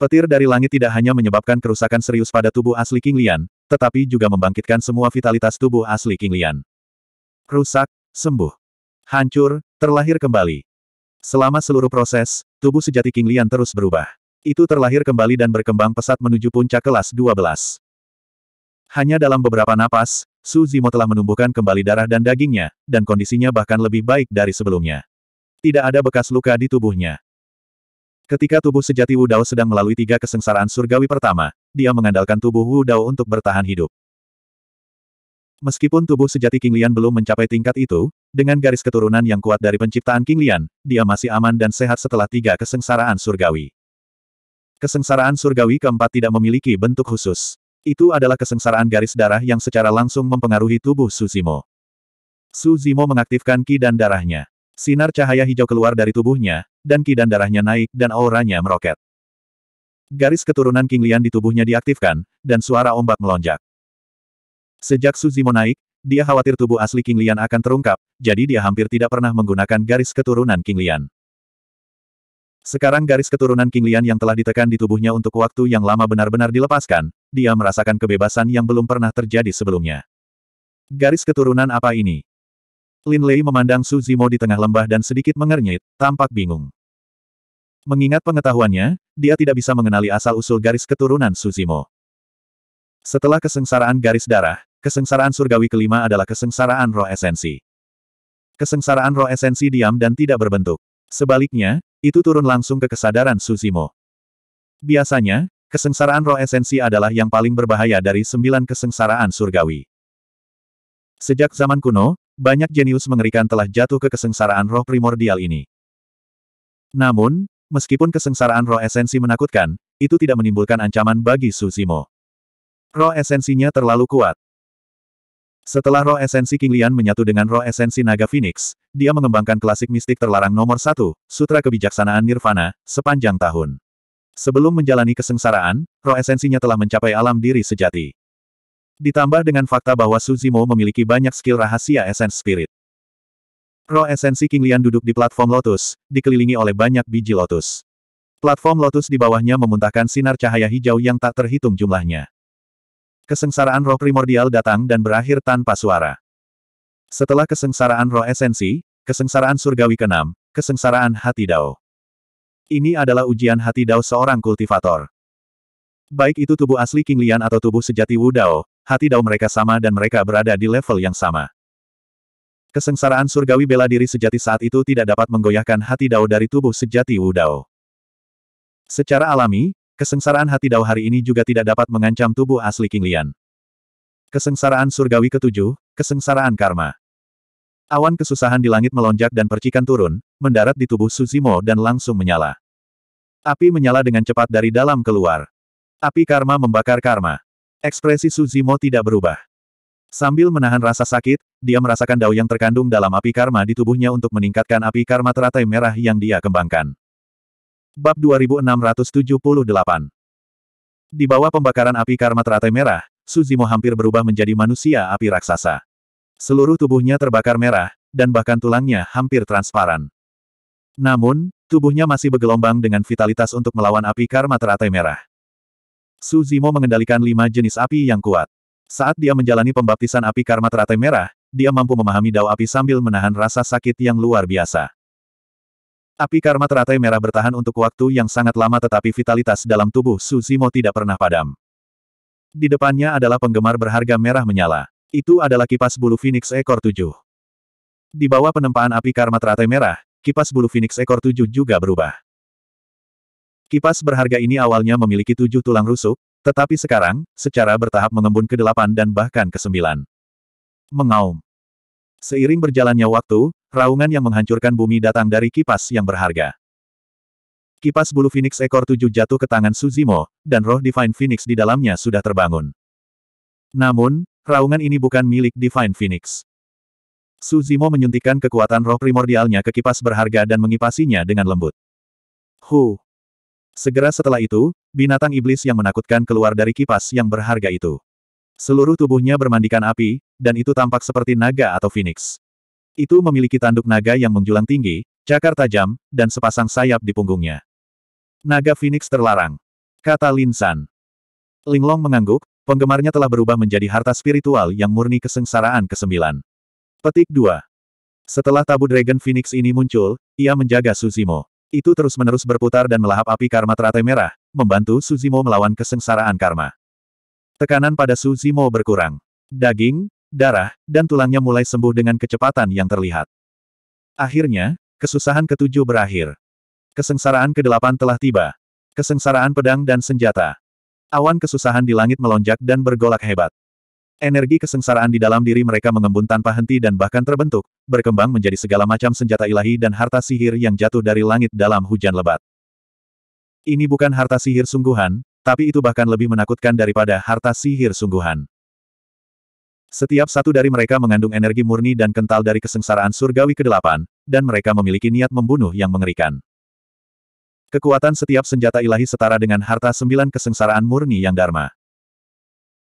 Petir dari langit tidak hanya menyebabkan kerusakan serius pada tubuh asli King Lian, tetapi juga membangkitkan semua vitalitas tubuh asli King Lian. Rusak, sembuh. Hancur, terlahir kembali. Selama seluruh proses, tubuh sejati King Lian terus berubah. Itu terlahir kembali dan berkembang pesat menuju puncak kelas 12. Hanya dalam beberapa napas, Su Zimo telah menumbuhkan kembali darah dan dagingnya, dan kondisinya bahkan lebih baik dari sebelumnya. Tidak ada bekas luka di tubuhnya. Ketika tubuh sejati Wu Dao sedang melalui tiga kesengsaraan surgawi pertama, dia mengandalkan tubuh Wu Dao untuk bertahan hidup. Meskipun tubuh sejati King Lian belum mencapai tingkat itu, dengan garis keturunan yang kuat dari penciptaan King Lian, dia masih aman dan sehat setelah tiga kesengsaraan surgawi. Kesengsaraan surgawi keempat tidak memiliki bentuk khusus. Itu adalah kesengsaraan garis darah yang secara langsung mempengaruhi tubuh Suzimo. Suzimo mengaktifkan ki dan darahnya. Sinar cahaya hijau keluar dari tubuhnya, dan kidan darahnya naik dan auranya meroket. Garis keturunan King Lian di tubuhnya diaktifkan, dan suara ombak melonjak. Sejak Suzimo naik, dia khawatir tubuh asli King Lian akan terungkap, jadi dia hampir tidak pernah menggunakan garis keturunan King Lian. Sekarang garis keturunan King Lian yang telah ditekan di tubuhnya untuk waktu yang lama benar-benar dilepaskan, dia merasakan kebebasan yang belum pernah terjadi sebelumnya. Garis keturunan apa ini? Lin Lei memandang Su Zimo di tengah lembah dan sedikit mengernyit, tampak bingung. Mengingat pengetahuannya, dia tidak bisa mengenali asal-usul garis keturunan Su Zimo. Setelah kesengsaraan garis darah, kesengsaraan surgawi kelima adalah kesengsaraan roh esensi. Kesengsaraan roh esensi diam dan tidak berbentuk. Sebaliknya, itu turun langsung ke kesadaran Su Zimo. Biasanya, kesengsaraan roh esensi adalah yang paling berbahaya dari sembilan kesengsaraan surgawi. Sejak zaman kuno, banyak jenius mengerikan telah jatuh ke kesengsaraan roh primordial ini. Namun, meskipun kesengsaraan roh esensi menakutkan, itu tidak menimbulkan ancaman bagi Suzimo. Roh esensinya terlalu kuat. Setelah roh esensi King Lian menyatu dengan roh esensi Naga Phoenix, dia mengembangkan klasik mistik terlarang nomor satu, Sutra Kebijaksanaan Nirvana, sepanjang tahun. Sebelum menjalani kesengsaraan, roh esensinya telah mencapai alam diri sejati. Ditambah dengan fakta bahwa Suzimo memiliki banyak skill rahasia esens Spirit. Roh esensi King Lian duduk di platform Lotus, dikelilingi oleh banyak biji Lotus. Platform Lotus di bawahnya memuntahkan sinar cahaya hijau yang tak terhitung jumlahnya. Kesengsaraan roh primordial datang dan berakhir tanpa suara. Setelah kesengsaraan roh esensi, kesengsaraan surgawi keenam, kesengsaraan hati Dao. Ini adalah ujian hati Dao seorang kultivator. Baik itu tubuh asli King Lian atau tubuh sejati Wu Dao, hati dao mereka sama dan mereka berada di level yang sama. Kesengsaraan surgawi bela diri sejati saat itu tidak dapat menggoyahkan hati dao dari tubuh sejati Wu Dao. Secara alami, kesengsaraan hati dao hari ini juga tidak dapat mengancam tubuh asli King Lian. Kesengsaraan surgawi ketujuh, kesengsaraan karma. Awan kesusahan di langit melonjak dan percikan turun, mendarat di tubuh Suzimo dan langsung menyala. Api menyala dengan cepat dari dalam keluar. Api karma membakar karma. Ekspresi Suzimo tidak berubah. Sambil menahan rasa sakit, dia merasakan dao yang terkandung dalam api karma di tubuhnya untuk meningkatkan api karma teratai merah yang dia kembangkan. Bab 2678 Di bawah pembakaran api karma teratai merah, Suzimo hampir berubah menjadi manusia api raksasa. Seluruh tubuhnya terbakar merah, dan bahkan tulangnya hampir transparan. Namun, tubuhnya masih bergelombang dengan vitalitas untuk melawan api karma teratai merah. Su Zimo mengendalikan lima jenis api yang kuat. Saat dia menjalani pembaptisan api karma teratai merah, dia mampu memahami dao api sambil menahan rasa sakit yang luar biasa. Api karma teratai merah bertahan untuk waktu yang sangat lama tetapi vitalitas dalam tubuh Su Zimo tidak pernah padam. Di depannya adalah penggemar berharga merah menyala. Itu adalah kipas bulu Phoenix ekor tujuh. Di bawah penempaan api karma teratai merah, kipas bulu Phoenix ekor tujuh juga berubah. Kipas berharga ini awalnya memiliki tujuh tulang rusuk, tetapi sekarang, secara bertahap mengembun ke delapan dan bahkan ke sembilan. Mengaum. Seiring berjalannya waktu, raungan yang menghancurkan bumi datang dari kipas yang berharga. Kipas bulu Phoenix ekor tujuh jatuh ke tangan Suzimo, dan roh Divine Phoenix di dalamnya sudah terbangun. Namun, raungan ini bukan milik Divine Phoenix. Suzimo menyuntikkan kekuatan roh primordialnya ke kipas berharga dan mengipasinya dengan lembut. Hu, Segera setelah itu, binatang iblis yang menakutkan keluar dari kipas yang berharga itu. Seluruh tubuhnya bermandikan api, dan itu tampak seperti naga atau phoenix. Itu memiliki tanduk naga yang menjulang tinggi, cakar tajam, dan sepasang sayap di punggungnya. Naga phoenix terlarang. Kata Lin San. Linglong mengangguk, penggemarnya telah berubah menjadi harta spiritual yang murni kesengsaraan kesembilan. Petik 2. Setelah tabu Dragon Phoenix ini muncul, ia menjaga Suzimo. Itu terus-menerus berputar dan melahap api karma teratai merah, membantu Suzimo melawan kesengsaraan karma. Tekanan pada Suzimo berkurang. Daging, darah, dan tulangnya mulai sembuh dengan kecepatan yang terlihat. Akhirnya, kesusahan ketujuh berakhir. Kesengsaraan kedelapan telah tiba. Kesengsaraan pedang dan senjata. Awan kesusahan di langit melonjak dan bergolak hebat. Energi kesengsaraan di dalam diri mereka mengembun tanpa henti dan bahkan terbentuk, berkembang menjadi segala macam senjata ilahi dan harta sihir yang jatuh dari langit dalam hujan lebat. Ini bukan harta sihir sungguhan, tapi itu bahkan lebih menakutkan daripada harta sihir sungguhan. Setiap satu dari mereka mengandung energi murni dan kental dari kesengsaraan surgawi ke-8, dan mereka memiliki niat membunuh yang mengerikan. Kekuatan setiap senjata ilahi setara dengan harta sembilan kesengsaraan murni yang dharma.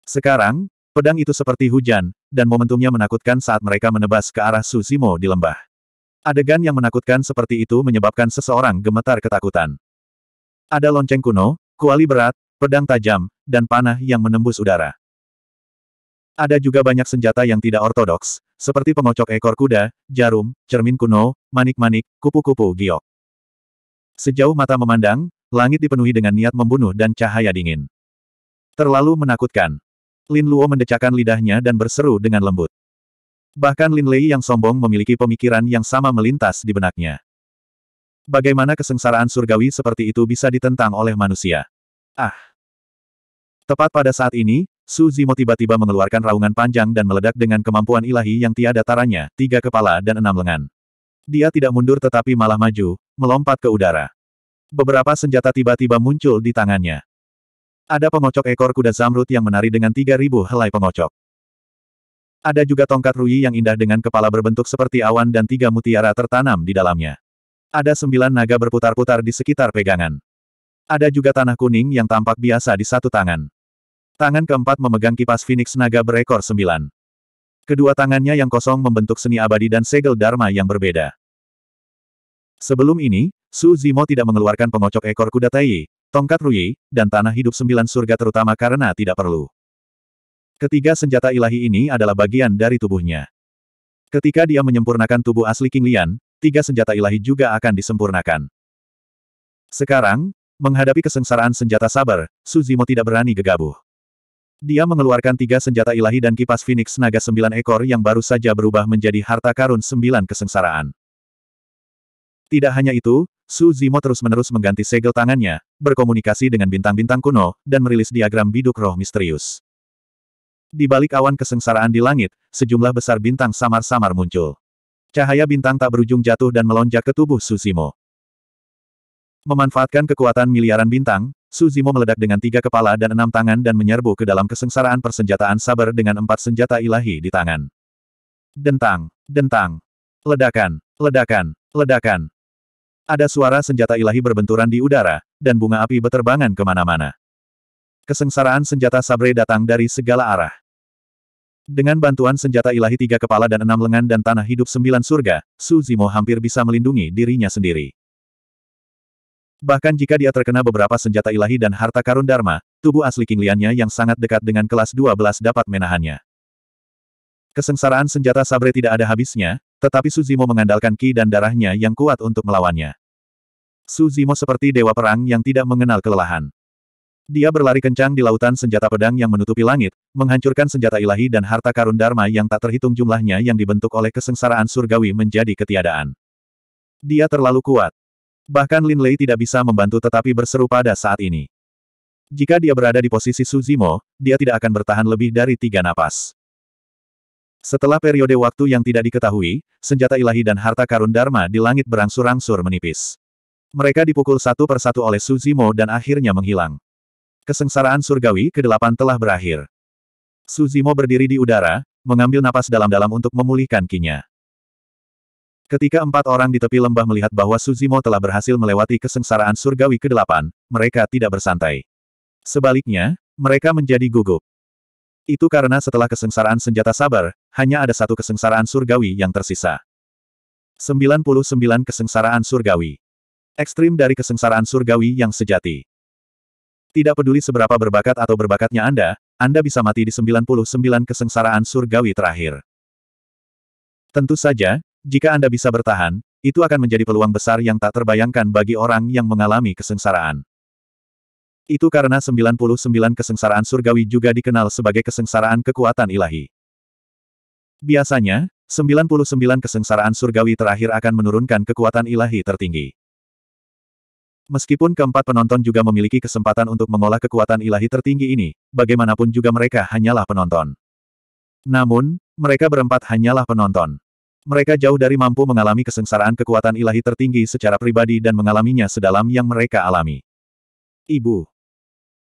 Sekarang, Pedang itu seperti hujan, dan momentumnya menakutkan saat mereka menebas ke arah Suzimo di lembah. Adegan yang menakutkan seperti itu menyebabkan seseorang gemetar ketakutan. Ada lonceng kuno, kuali berat, pedang tajam, dan panah yang menembus udara. Ada juga banyak senjata yang tidak ortodoks, seperti pengocok ekor kuda, jarum, cermin kuno, manik-manik, kupu-kupu giok. Sejauh mata memandang, langit dipenuhi dengan niat membunuh dan cahaya dingin. Terlalu menakutkan. Lin Luo mendecakkan lidahnya dan berseru dengan lembut. Bahkan Lin Lei yang sombong memiliki pemikiran yang sama melintas di benaknya. Bagaimana kesengsaraan surgawi seperti itu bisa ditentang oleh manusia? Ah! Tepat pada saat ini, Su Zimo tiba-tiba mengeluarkan raungan panjang dan meledak dengan kemampuan ilahi yang tiada taranya, tiga kepala dan enam lengan. Dia tidak mundur tetapi malah maju, melompat ke udara. Beberapa senjata tiba-tiba muncul di tangannya. Ada pengocok ekor kuda zamrud yang menari dengan 3.000 helai pengocok. Ada juga tongkat Rui yang indah dengan kepala berbentuk seperti awan dan tiga mutiara tertanam di dalamnya. Ada sembilan naga berputar-putar di sekitar pegangan. Ada juga tanah kuning yang tampak biasa di satu tangan. Tangan keempat memegang kipas Phoenix naga berekor sembilan. Kedua tangannya yang kosong membentuk seni abadi dan segel dharma yang berbeda. Sebelum ini, Su Zimo tidak mengeluarkan pengocok ekor kuda Tai tongkat Rui, dan tanah hidup sembilan surga terutama karena tidak perlu. Ketiga senjata ilahi ini adalah bagian dari tubuhnya. Ketika dia menyempurnakan tubuh asli King Lian, tiga senjata ilahi juga akan disempurnakan. Sekarang, menghadapi kesengsaraan senjata sabar, Suzimo tidak berani gegabah. Dia mengeluarkan tiga senjata ilahi dan kipas Phoenix naga sembilan ekor yang baru saja berubah menjadi harta karun sembilan kesengsaraan. Tidak hanya itu, Su Zimo terus-menerus mengganti segel tangannya, berkomunikasi dengan bintang-bintang kuno, dan merilis diagram biduk roh misterius. Di balik awan kesengsaraan di langit, sejumlah besar bintang samar-samar muncul. Cahaya bintang tak berujung jatuh dan melonjak ke tubuh Su Zimo. Memanfaatkan kekuatan miliaran bintang, Su Zimo meledak dengan tiga kepala dan enam tangan dan menyerbu ke dalam kesengsaraan persenjataan Sabar dengan empat senjata ilahi di tangan. Dentang, dentang, ledakan, ledakan, ledakan. Ada suara senjata ilahi berbenturan di udara, dan bunga api beterbangan kemana-mana. Kesengsaraan senjata sabre datang dari segala arah. Dengan bantuan senjata ilahi tiga kepala dan enam lengan dan tanah hidup sembilan surga, Su Zimo hampir bisa melindungi dirinya sendiri. Bahkan jika dia terkena beberapa senjata ilahi dan harta karun Dharma, tubuh asli kingliannya yang sangat dekat dengan kelas 12 dapat menahannya. Kesengsaraan senjata sabre tidak ada habisnya, tetapi Suzimo mengandalkan ki dan darahnya yang kuat untuk melawannya. Suzimo seperti dewa perang yang tidak mengenal kelelahan. Dia berlari kencang di lautan senjata pedang yang menutupi langit, menghancurkan senjata ilahi dan harta karun dharma yang tak terhitung jumlahnya yang dibentuk oleh kesengsaraan surgawi menjadi ketiadaan. Dia terlalu kuat. Bahkan Lin Lei tidak bisa membantu tetapi berseru pada saat ini. Jika dia berada di posisi Suzimo, dia tidak akan bertahan lebih dari tiga napas. Setelah periode waktu yang tidak diketahui, senjata ilahi dan harta karun Dharma di langit berangsur-angsur menipis. Mereka dipukul satu persatu oleh Suzimo dan akhirnya menghilang. Kesengsaraan surgawi ke-8 telah berakhir. Suzimo berdiri di udara, mengambil napas dalam-dalam untuk memulihkan kinya. Ketika empat orang di tepi lembah melihat bahwa Suzimo telah berhasil melewati kesengsaraan surgawi ke-8, mereka tidak bersantai. Sebaliknya, mereka menjadi gugup. Itu karena setelah kesengsaraan senjata sabar, hanya ada satu kesengsaraan surgawi yang tersisa. 99 kesengsaraan surgawi. Ekstrim dari kesengsaraan surgawi yang sejati. Tidak peduli seberapa berbakat atau berbakatnya Anda, Anda bisa mati di 99 kesengsaraan surgawi terakhir. Tentu saja, jika Anda bisa bertahan, itu akan menjadi peluang besar yang tak terbayangkan bagi orang yang mengalami kesengsaraan. Itu karena 99 kesengsaraan surgawi juga dikenal sebagai kesengsaraan kekuatan ilahi. Biasanya, 99 kesengsaraan surgawi terakhir akan menurunkan kekuatan ilahi tertinggi. Meskipun keempat penonton juga memiliki kesempatan untuk mengolah kekuatan ilahi tertinggi ini, bagaimanapun juga mereka hanyalah penonton. Namun, mereka berempat hanyalah penonton. Mereka jauh dari mampu mengalami kesengsaraan kekuatan ilahi tertinggi secara pribadi dan mengalaminya sedalam yang mereka alami. Ibu.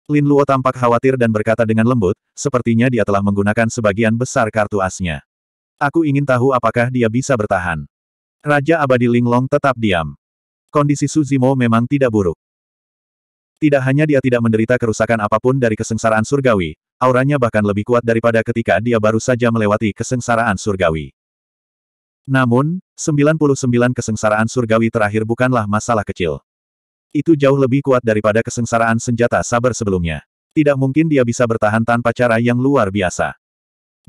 Lin Luo tampak khawatir dan berkata dengan lembut, sepertinya dia telah menggunakan sebagian besar kartu asnya. Aku ingin tahu apakah dia bisa bertahan. Raja Abadi Linglong tetap diam. Kondisi Suzimo memang tidak buruk. Tidak hanya dia tidak menderita kerusakan apapun dari kesengsaraan surgawi, auranya bahkan lebih kuat daripada ketika dia baru saja melewati kesengsaraan surgawi. Namun, 99 kesengsaraan surgawi terakhir bukanlah masalah kecil. Itu jauh lebih kuat daripada kesengsaraan senjata sabar sebelumnya. Tidak mungkin dia bisa bertahan tanpa cara yang luar biasa.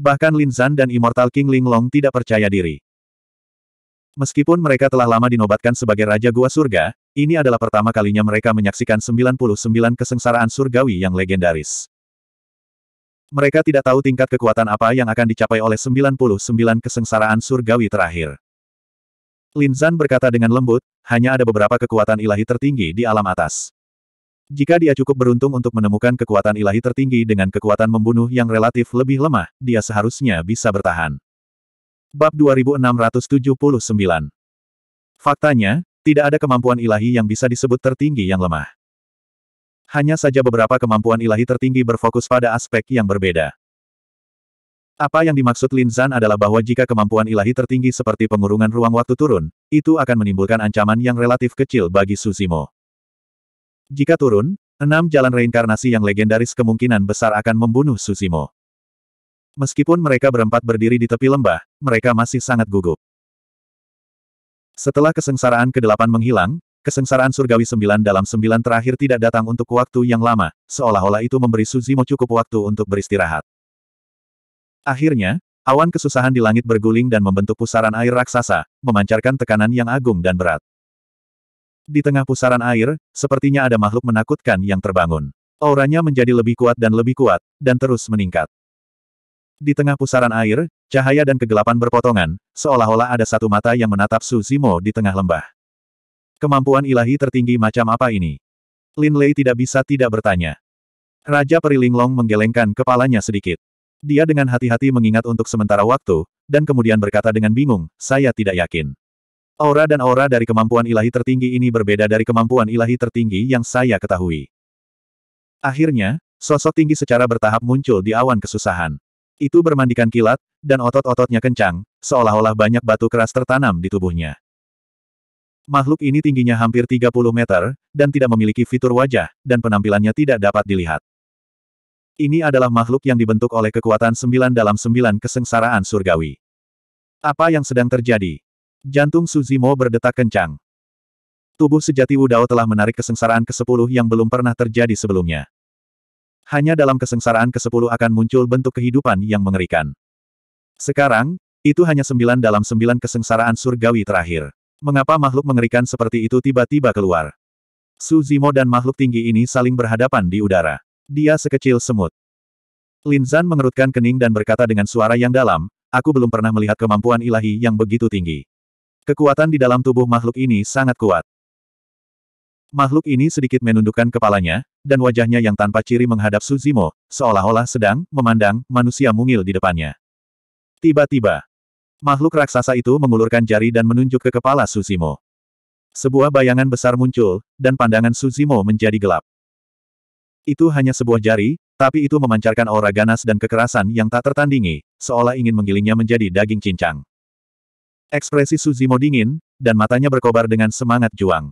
Bahkan Lin Zhan dan Immortal King Linglong tidak percaya diri. Meskipun mereka telah lama dinobatkan sebagai Raja Gua Surga, ini adalah pertama kalinya mereka menyaksikan 99 kesengsaraan surgawi yang legendaris. Mereka tidak tahu tingkat kekuatan apa yang akan dicapai oleh 99 kesengsaraan surgawi terakhir. Lin Zhan berkata dengan lembut, hanya ada beberapa kekuatan ilahi tertinggi di alam atas. Jika dia cukup beruntung untuk menemukan kekuatan ilahi tertinggi dengan kekuatan membunuh yang relatif lebih lemah, dia seharusnya bisa bertahan. Bab 2679 Faktanya, tidak ada kemampuan ilahi yang bisa disebut tertinggi yang lemah. Hanya saja beberapa kemampuan ilahi tertinggi berfokus pada aspek yang berbeda. Apa yang dimaksud Lin Zan adalah bahwa jika kemampuan ilahi tertinggi seperti pengurungan ruang waktu turun, itu akan menimbulkan ancaman yang relatif kecil bagi Suzimo. Jika turun, enam jalan reinkarnasi yang legendaris kemungkinan besar akan membunuh Susimo. Meskipun mereka berempat berdiri di tepi lembah, mereka masih sangat gugup. Setelah kesengsaraan kedelapan menghilang, Kesengsaraan surgawi sembilan dalam sembilan terakhir tidak datang untuk waktu yang lama, seolah-olah itu memberi Suzimo cukup waktu untuk beristirahat. Akhirnya, awan kesusahan di langit berguling dan membentuk pusaran air raksasa, memancarkan tekanan yang agung dan berat. Di tengah pusaran air, sepertinya ada makhluk menakutkan yang terbangun. Auranya menjadi lebih kuat dan lebih kuat, dan terus meningkat. Di tengah pusaran air, cahaya dan kegelapan berpotongan, seolah-olah ada satu mata yang menatap Su Zimo di tengah lembah. Kemampuan ilahi tertinggi macam apa ini? Lin Lei tidak bisa tidak bertanya. Raja Perilinglong menggelengkan kepalanya sedikit. Dia dengan hati-hati mengingat untuk sementara waktu, dan kemudian berkata dengan bingung, saya tidak yakin. Aura dan aura dari kemampuan ilahi tertinggi ini berbeda dari kemampuan ilahi tertinggi yang saya ketahui. Akhirnya, sosok tinggi secara bertahap muncul di awan kesusahan. Itu bermandikan kilat, dan otot-ototnya kencang, seolah-olah banyak batu keras tertanam di tubuhnya. Makhluk ini tingginya hampir 30 meter, dan tidak memiliki fitur wajah, dan penampilannya tidak dapat dilihat. Ini adalah makhluk yang dibentuk oleh kekuatan sembilan dalam sembilan kesengsaraan surgawi. Apa yang sedang terjadi? Jantung Suzimo berdetak kencang. Tubuh sejati Wudao telah menarik kesengsaraan ke-10 yang belum pernah terjadi sebelumnya. Hanya dalam kesengsaraan ke-10 akan muncul bentuk kehidupan yang mengerikan. Sekarang, itu hanya sembilan dalam sembilan kesengsaraan surgawi terakhir. Mengapa makhluk mengerikan seperti itu tiba-tiba keluar? Suzimo dan makhluk tinggi ini saling berhadapan di udara. Dia sekecil semut. Lin Zan mengerutkan kening dan berkata dengan suara yang dalam, aku belum pernah melihat kemampuan ilahi yang begitu tinggi. Kekuatan di dalam tubuh makhluk ini sangat kuat. Makhluk ini sedikit menundukkan kepalanya, dan wajahnya yang tanpa ciri menghadap Suzimo, seolah-olah sedang memandang manusia mungil di depannya. Tiba-tiba, makhluk raksasa itu mengulurkan jari dan menunjuk ke kepala Suzimo. Sebuah bayangan besar muncul, dan pandangan Suzimo menjadi gelap. Itu hanya sebuah jari, tapi itu memancarkan aura ganas dan kekerasan yang tak tertandingi, seolah ingin menggilingnya menjadi daging cincang. Ekspresi Suzimo dingin, dan matanya berkobar dengan semangat juang.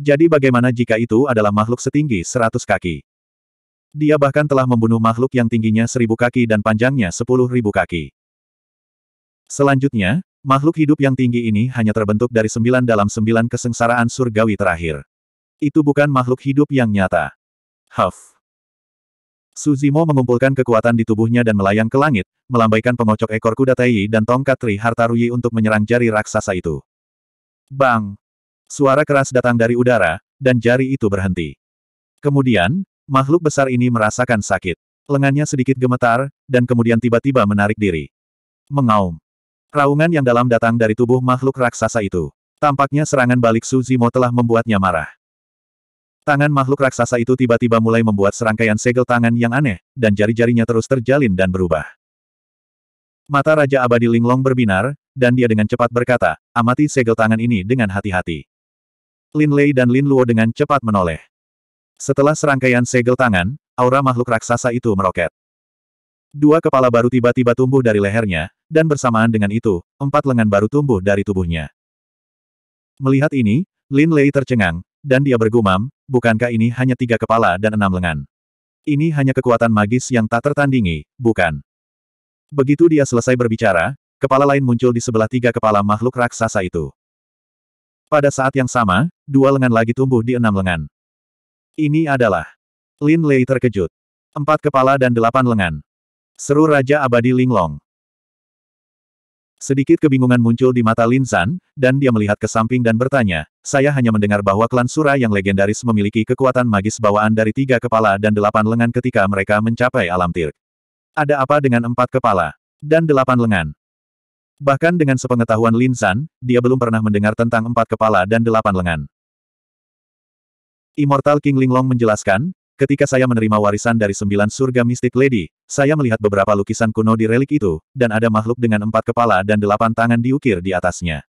Jadi bagaimana jika itu adalah makhluk setinggi seratus kaki? Dia bahkan telah membunuh makhluk yang tingginya seribu kaki dan panjangnya sepuluh ribu kaki. Selanjutnya, makhluk hidup yang tinggi ini hanya terbentuk dari sembilan dalam sembilan kesengsaraan surgawi terakhir. Itu bukan makhluk hidup yang nyata. Huff. Suzimo mengumpulkan kekuatan di tubuhnya dan melayang ke langit, melambaikan pengocok ekor kuda Taiyi dan tongkat Tri Hartaruyi untuk menyerang jari raksasa itu. Bang! Suara keras datang dari udara, dan jari itu berhenti. Kemudian, makhluk besar ini merasakan sakit. Lengannya sedikit gemetar, dan kemudian tiba-tiba menarik diri. Mengaum. Raungan yang dalam datang dari tubuh makhluk raksasa itu. Tampaknya serangan balik Suzimo telah membuatnya marah. Tangan makhluk raksasa itu tiba-tiba mulai membuat serangkaian segel tangan yang aneh, dan jari-jarinya terus terjalin dan berubah. Mata Raja Abadi Linglong berbinar, dan dia dengan cepat berkata, amati segel tangan ini dengan hati-hati. Lin Lei dan Lin Luo dengan cepat menoleh. Setelah serangkaian segel tangan, aura makhluk raksasa itu meroket. Dua kepala baru tiba-tiba tumbuh dari lehernya, dan bersamaan dengan itu, empat lengan baru tumbuh dari tubuhnya. Melihat ini, Lin Lei tercengang, dan dia bergumam, bukankah ini hanya tiga kepala dan enam lengan? Ini hanya kekuatan magis yang tak tertandingi, bukan? Begitu dia selesai berbicara, kepala lain muncul di sebelah tiga kepala makhluk raksasa itu. Pada saat yang sama, dua lengan lagi tumbuh di enam lengan. Ini adalah. Lin Lei terkejut. Empat kepala dan delapan lengan. Seru Raja Abadi Linglong. Sedikit kebingungan muncul di mata Lin Zan, dan dia melihat ke samping dan bertanya, saya hanya mendengar bahwa klan Sura yang legendaris memiliki kekuatan magis bawaan dari tiga kepala dan delapan lengan ketika mereka mencapai alam tir. Ada apa dengan empat kepala? Dan delapan lengan? Bahkan dengan sepengetahuan Lin Zan, dia belum pernah mendengar tentang empat kepala dan delapan lengan. Immortal King Linglong menjelaskan, Ketika saya menerima warisan dari sembilan surga mistik lady, saya melihat beberapa lukisan kuno di relik itu, dan ada makhluk dengan empat kepala dan delapan tangan diukir di atasnya.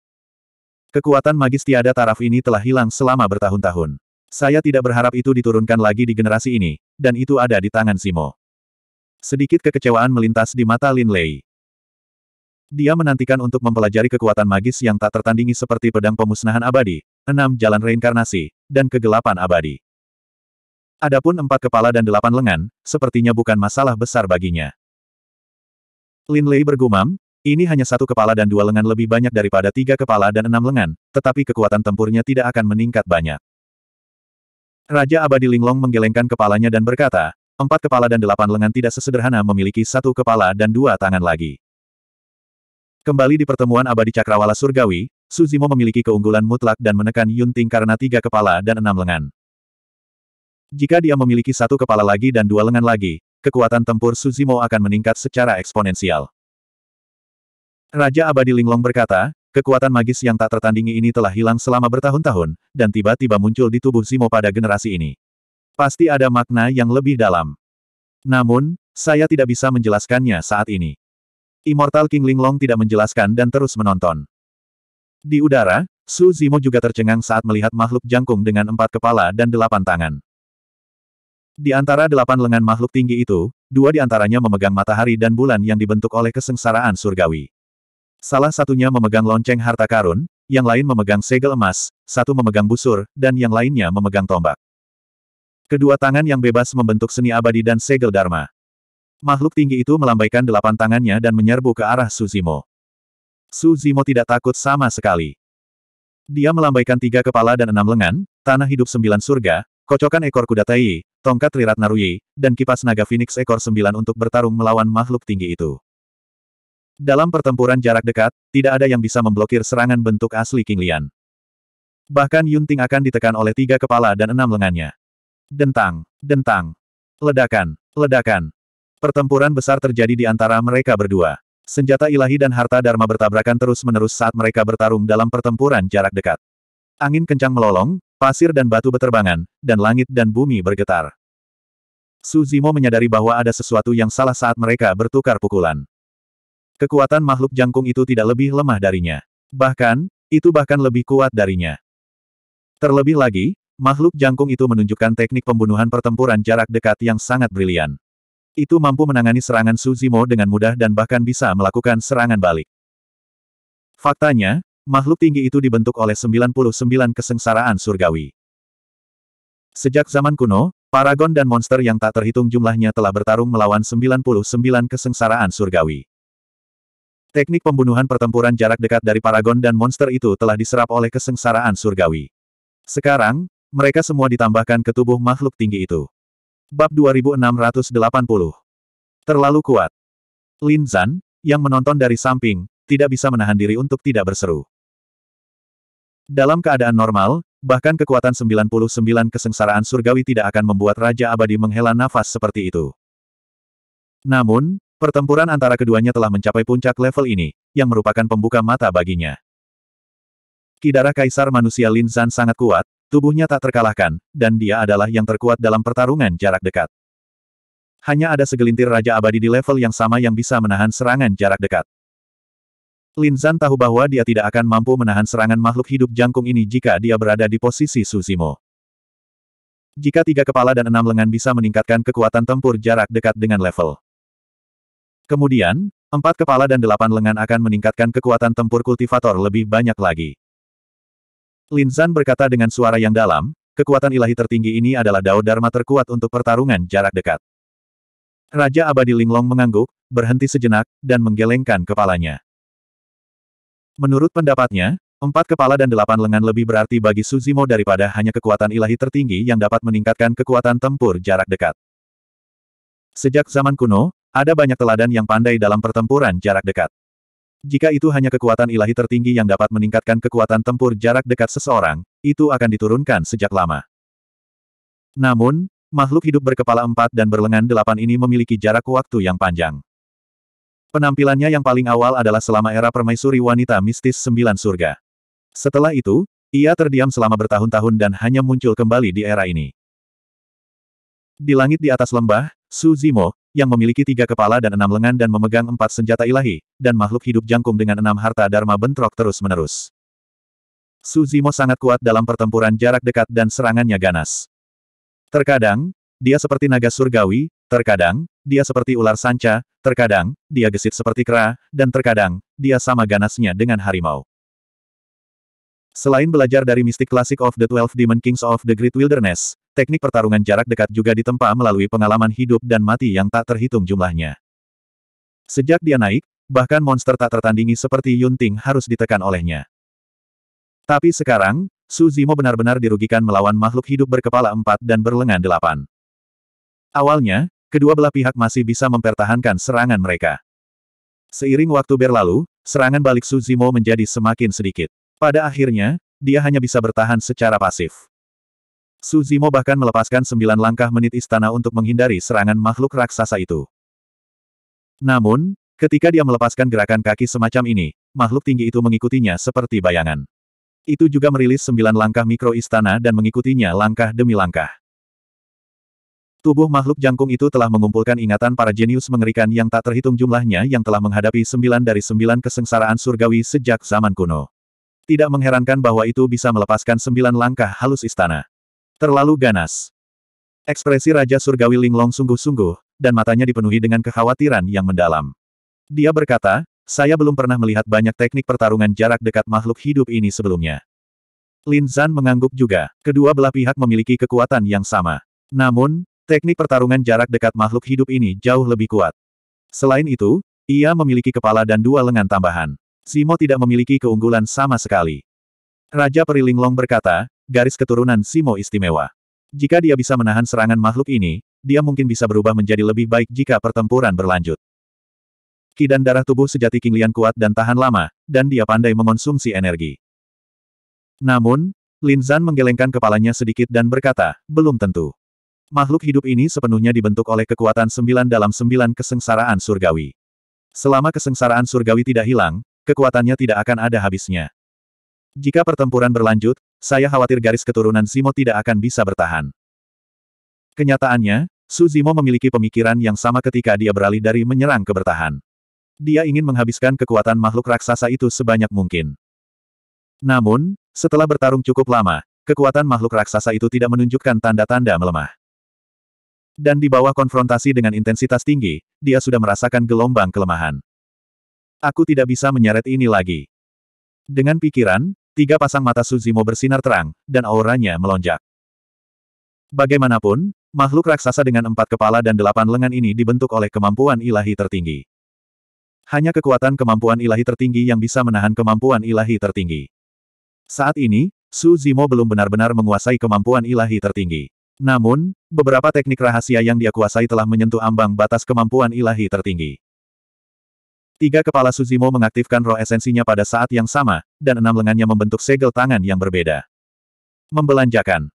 Kekuatan magis tiada taraf ini telah hilang selama bertahun-tahun. Saya tidak berharap itu diturunkan lagi di generasi ini, dan itu ada di tangan Simo. Sedikit kekecewaan melintas di mata Lin Lei. Dia menantikan untuk mempelajari kekuatan magis yang tak tertandingi seperti pedang pemusnahan abadi, enam jalan reinkarnasi, dan kegelapan abadi. Adapun empat kepala dan delapan lengan, sepertinya bukan masalah besar baginya. Lin Lei bergumam, ini hanya satu kepala dan dua lengan lebih banyak daripada tiga kepala dan enam lengan, tetapi kekuatan tempurnya tidak akan meningkat banyak. Raja Abadi Linglong menggelengkan kepalanya dan berkata, empat kepala dan delapan lengan tidak sesederhana memiliki satu kepala dan dua tangan lagi. Kembali di pertemuan abadi cakrawala surgawi, Suzimo memiliki keunggulan mutlak dan menekan Yunting karena tiga kepala dan enam lengan. Jika dia memiliki satu kepala lagi dan dua lengan lagi, kekuatan tempur Suzimo akan meningkat secara eksponensial. Raja Abadi Linglong berkata, kekuatan magis yang tak tertandingi ini telah hilang selama bertahun-tahun, dan tiba-tiba muncul di tubuh Zimo pada generasi ini. Pasti ada makna yang lebih dalam. Namun, saya tidak bisa menjelaskannya saat ini. Immortal King Linglong tidak menjelaskan dan terus menonton. Di udara, Su Zimo juga tercengang saat melihat makhluk jangkung dengan empat kepala dan delapan tangan. Di antara delapan lengan makhluk tinggi itu, dua di antaranya memegang matahari dan bulan yang dibentuk oleh kesengsaraan surgawi. Salah satunya memegang lonceng harta karun, yang lain memegang segel emas, satu memegang busur, dan yang lainnya memegang tombak. Kedua tangan yang bebas membentuk seni abadi dan segel dharma. Makhluk tinggi itu melambaikan delapan tangannya dan menyerbu ke arah Suzimo. Suzimo tidak takut sama sekali. Dia melambaikan tiga kepala dan enam lengan, tanah hidup sembilan surga, Kocokan ekor kuda Tai, tongkat rirat Narui, dan kipas naga Phoenix ekor sembilan untuk bertarung melawan makhluk tinggi itu. Dalam pertempuran jarak dekat, tidak ada yang bisa memblokir serangan bentuk asli King Lian. Bahkan Yunting akan ditekan oleh tiga kepala dan enam lengannya. Dentang, dentang, ledakan, ledakan. Pertempuran besar terjadi di antara mereka berdua. Senjata ilahi dan harta dharma bertabrakan terus-menerus saat mereka bertarung dalam pertempuran jarak dekat. Angin kencang melolong, Pasir dan batu beterbangan, dan langit dan bumi bergetar. Suzimo menyadari bahwa ada sesuatu yang salah saat mereka bertukar pukulan. Kekuatan makhluk jangkung itu tidak lebih lemah darinya. Bahkan, itu bahkan lebih kuat darinya. Terlebih lagi, makhluk jangkung itu menunjukkan teknik pembunuhan pertempuran jarak dekat yang sangat brilian. Itu mampu menangani serangan Suzimo dengan mudah dan bahkan bisa melakukan serangan balik. Faktanya, makhluk tinggi itu dibentuk oleh 99 kesengsaraan surgawi. Sejak zaman kuno, paragon dan monster yang tak terhitung jumlahnya telah bertarung melawan 99 kesengsaraan surgawi. Teknik pembunuhan pertempuran jarak dekat dari paragon dan monster itu telah diserap oleh kesengsaraan surgawi. Sekarang, mereka semua ditambahkan ke tubuh makhluk tinggi itu. Bab 2680 Terlalu kuat. Lin Zan, yang menonton dari samping, tidak bisa menahan diri untuk tidak berseru. Dalam keadaan normal, bahkan kekuatan 99 kesengsaraan surgawi tidak akan membuat Raja Abadi menghela nafas seperti itu. Namun, pertempuran antara keduanya telah mencapai puncak level ini, yang merupakan pembuka mata baginya. Kidara Kaisar Manusia Lin Zan sangat kuat, tubuhnya tak terkalahkan, dan dia adalah yang terkuat dalam pertarungan jarak dekat. Hanya ada segelintir Raja Abadi di level yang sama yang bisa menahan serangan jarak dekat. Lin Zhan tahu bahwa dia tidak akan mampu menahan serangan makhluk hidup jangkung ini jika dia berada di posisi Suzimo. Jika tiga kepala dan enam lengan bisa meningkatkan kekuatan tempur jarak dekat dengan level. Kemudian, empat kepala dan delapan lengan akan meningkatkan kekuatan tempur kultivator lebih banyak lagi. Lin Zhan berkata dengan suara yang dalam, kekuatan ilahi tertinggi ini adalah Dao Dharma terkuat untuk pertarungan jarak dekat. Raja Abadi Linglong mengangguk, berhenti sejenak, dan menggelengkan kepalanya. Menurut pendapatnya, empat kepala dan delapan lengan lebih berarti bagi Suzimo daripada hanya kekuatan ilahi tertinggi yang dapat meningkatkan kekuatan tempur jarak dekat. Sejak zaman kuno, ada banyak teladan yang pandai dalam pertempuran jarak dekat. Jika itu hanya kekuatan ilahi tertinggi yang dapat meningkatkan kekuatan tempur jarak dekat seseorang, itu akan diturunkan sejak lama. Namun, makhluk hidup berkepala empat dan berlengan delapan ini memiliki jarak waktu yang panjang. Penampilannya yang paling awal adalah selama era permaisuri wanita mistis sembilan surga. Setelah itu, ia terdiam selama bertahun-tahun dan hanya muncul kembali di era ini. Di langit di atas lembah, Su Zimo, yang memiliki tiga kepala dan enam lengan dan memegang empat senjata ilahi, dan makhluk hidup jangkung dengan enam harta dharma bentrok terus-menerus. Su Zimo sangat kuat dalam pertempuran jarak dekat dan serangannya ganas. Terkadang, dia seperti naga surgawi, terkadang, dia seperti ular sanca, terkadang, dia gesit seperti kera, dan terkadang, dia sama ganasnya dengan harimau. Selain belajar dari mistik klasik of the Twelve Demon Kings of the Great Wilderness, teknik pertarungan jarak dekat juga ditempa melalui pengalaman hidup dan mati yang tak terhitung jumlahnya. Sejak dia naik, bahkan monster tak tertandingi seperti Yunting harus ditekan olehnya. Tapi sekarang, Su Zimo benar-benar dirugikan melawan makhluk hidup berkepala empat dan berlengan delapan. Awalnya, kedua belah pihak masih bisa mempertahankan serangan mereka. Seiring waktu berlalu, serangan balik Suzimo menjadi semakin sedikit. Pada akhirnya, dia hanya bisa bertahan secara pasif. Suzimo bahkan melepaskan sembilan langkah menit istana untuk menghindari serangan makhluk raksasa itu. Namun, ketika dia melepaskan gerakan kaki semacam ini, makhluk tinggi itu mengikutinya seperti bayangan. Itu juga merilis sembilan langkah mikro istana dan mengikutinya langkah demi langkah. Tubuh makhluk jangkung itu telah mengumpulkan ingatan para jenius mengerikan yang tak terhitung jumlahnya yang telah menghadapi sembilan dari sembilan kesengsaraan surgawi sejak zaman kuno. Tidak mengherankan bahwa itu bisa melepaskan sembilan langkah halus istana. Terlalu ganas. Ekspresi Raja Surgawi Linglong sungguh-sungguh, dan matanya dipenuhi dengan kekhawatiran yang mendalam. Dia berkata, saya belum pernah melihat banyak teknik pertarungan jarak dekat makhluk hidup ini sebelumnya. Lin Zan mengangguk juga. Kedua belah pihak memiliki kekuatan yang sama. Namun, Teknik pertarungan jarak dekat makhluk hidup ini jauh lebih kuat. Selain itu, ia memiliki kepala dan dua lengan tambahan. Simo tidak memiliki keunggulan sama sekali. Raja Perilinglong berkata, garis keturunan Simo istimewa. Jika dia bisa menahan serangan makhluk ini, dia mungkin bisa berubah menjadi lebih baik jika pertempuran berlanjut. Kidan darah tubuh sejati King Lian kuat dan tahan lama, dan dia pandai mengonsumsi energi. Namun, Lin Zan menggelengkan kepalanya sedikit dan berkata, belum tentu. Makhluk hidup ini sepenuhnya dibentuk oleh kekuatan sembilan dalam sembilan kesengsaraan surgawi. Selama kesengsaraan surgawi tidak hilang, kekuatannya tidak akan ada habisnya. Jika pertempuran berlanjut, saya khawatir garis keturunan Zimo tidak akan bisa bertahan. Kenyataannya, Su Zimo memiliki pemikiran yang sama ketika dia beralih dari menyerang ke bertahan. Dia ingin menghabiskan kekuatan makhluk raksasa itu sebanyak mungkin. Namun, setelah bertarung cukup lama, kekuatan makhluk raksasa itu tidak menunjukkan tanda-tanda melemah. Dan di bawah konfrontasi dengan intensitas tinggi, dia sudah merasakan gelombang kelemahan. Aku tidak bisa menyeret ini lagi. Dengan pikiran, tiga pasang mata Suzimo bersinar terang, dan auranya melonjak. Bagaimanapun, makhluk raksasa dengan empat kepala dan delapan lengan ini dibentuk oleh kemampuan ilahi tertinggi. Hanya kekuatan kemampuan ilahi tertinggi yang bisa menahan kemampuan ilahi tertinggi. Saat ini, Su Zimo belum benar-benar menguasai kemampuan ilahi tertinggi. Namun, beberapa teknik rahasia yang dia kuasai telah menyentuh ambang batas kemampuan ilahi tertinggi. Tiga kepala Suzimo mengaktifkan roh esensinya pada saat yang sama, dan enam lengannya membentuk segel tangan yang berbeda. Membelanjakan.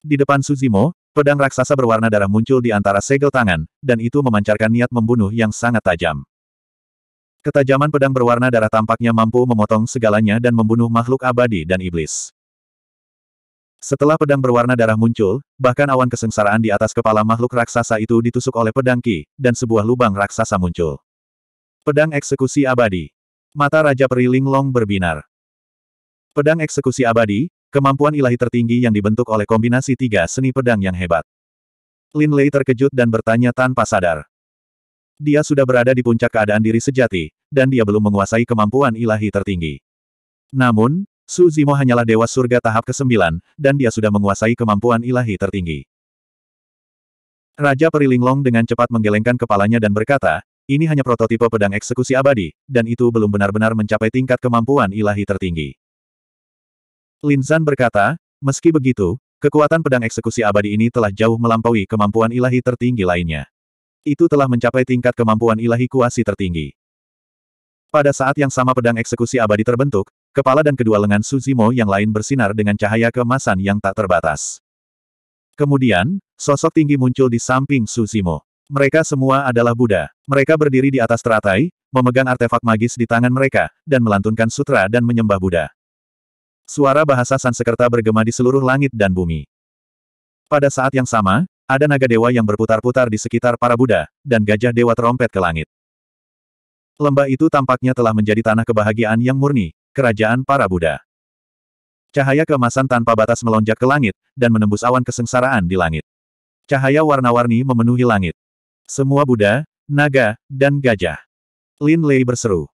Di depan Suzimo, pedang raksasa berwarna darah muncul di antara segel tangan, dan itu memancarkan niat membunuh yang sangat tajam. Ketajaman pedang berwarna darah tampaknya mampu memotong segalanya dan membunuh makhluk abadi dan iblis. Setelah pedang berwarna darah muncul, bahkan awan kesengsaraan di atas kepala makhluk raksasa itu ditusuk oleh pedang Ki, dan sebuah lubang raksasa muncul. Pedang eksekusi abadi. Mata Raja Periling Long berbinar. Pedang eksekusi abadi, kemampuan ilahi tertinggi yang dibentuk oleh kombinasi tiga seni pedang yang hebat. Lin Lei terkejut dan bertanya tanpa sadar. Dia sudah berada di puncak keadaan diri sejati, dan dia belum menguasai kemampuan ilahi tertinggi. Namun, Su Zimo hanyalah dewa surga tahap ke-9, dan dia sudah menguasai kemampuan ilahi tertinggi. Raja Perilinglong dengan cepat menggelengkan kepalanya dan berkata, ini hanya prototipe pedang eksekusi abadi, dan itu belum benar-benar mencapai tingkat kemampuan ilahi tertinggi. Lin Zan berkata, meski begitu, kekuatan pedang eksekusi abadi ini telah jauh melampaui kemampuan ilahi tertinggi lainnya. Itu telah mencapai tingkat kemampuan ilahi kuasi tertinggi. Pada saat yang sama pedang eksekusi abadi terbentuk, Kepala dan kedua lengan Suzimo yang lain bersinar dengan cahaya kemasan yang tak terbatas. Kemudian, sosok tinggi muncul di samping Suzimo. Mereka semua adalah Buddha. Mereka berdiri di atas teratai, memegang artefak magis di tangan mereka, dan melantunkan sutra dan menyembah Buddha. Suara bahasa Sansekerta bergema di seluruh langit dan bumi. Pada saat yang sama, ada naga dewa yang berputar-putar di sekitar para Buddha, dan gajah dewa terompet ke langit. Lembah itu tampaknya telah menjadi tanah kebahagiaan yang murni, Kerajaan para Buddha. Cahaya keemasan tanpa batas melonjak ke langit, dan menembus awan kesengsaraan di langit. Cahaya warna-warni memenuhi langit. Semua Buddha, naga, dan gajah. Lin Lei berseru.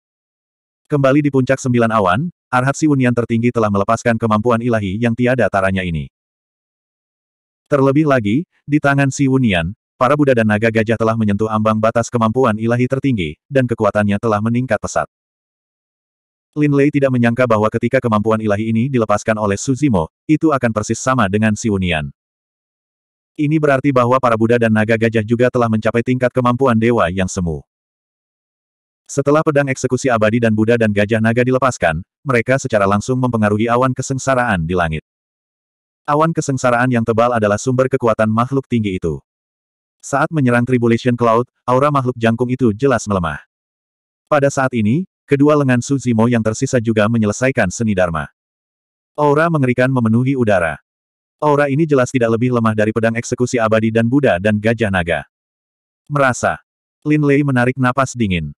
Kembali di puncak sembilan awan, Si Siwunian tertinggi telah melepaskan kemampuan ilahi yang tiada taranya ini. Terlebih lagi, di tangan Si para Buddha dan naga gajah telah menyentuh ambang batas kemampuan ilahi tertinggi, dan kekuatannya telah meningkat pesat. Lin Lei tidak menyangka bahwa ketika kemampuan ilahi ini dilepaskan oleh Suzimo, itu akan persis sama dengan Si Siunian. Ini berarti bahwa para Buddha dan naga gajah juga telah mencapai tingkat kemampuan dewa yang semu. Setelah pedang eksekusi abadi dan Buddha dan gajah naga dilepaskan, mereka secara langsung mempengaruhi awan kesengsaraan di langit. Awan kesengsaraan yang tebal adalah sumber kekuatan makhluk tinggi itu. Saat menyerang Tribulation Cloud, aura makhluk jangkung itu jelas melemah. Pada saat ini, kedua lengan Suzimo yang tersisa juga menyelesaikan seni Dharma. Aura mengerikan memenuhi udara. Aura ini jelas tidak lebih lemah dari pedang eksekusi abadi dan Buddha dan Gajah Naga. Merasa. Lin Lei menarik napas dingin.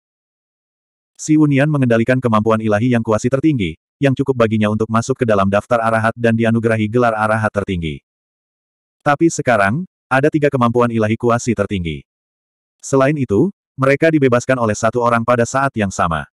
Si Unian mengendalikan kemampuan ilahi yang kuasi tertinggi, yang cukup baginya untuk masuk ke dalam daftar arahat dan dianugerahi gelar arahat tertinggi. Tapi sekarang, ada tiga kemampuan ilahi kuasi tertinggi. Selain itu, mereka dibebaskan oleh satu orang pada saat yang sama.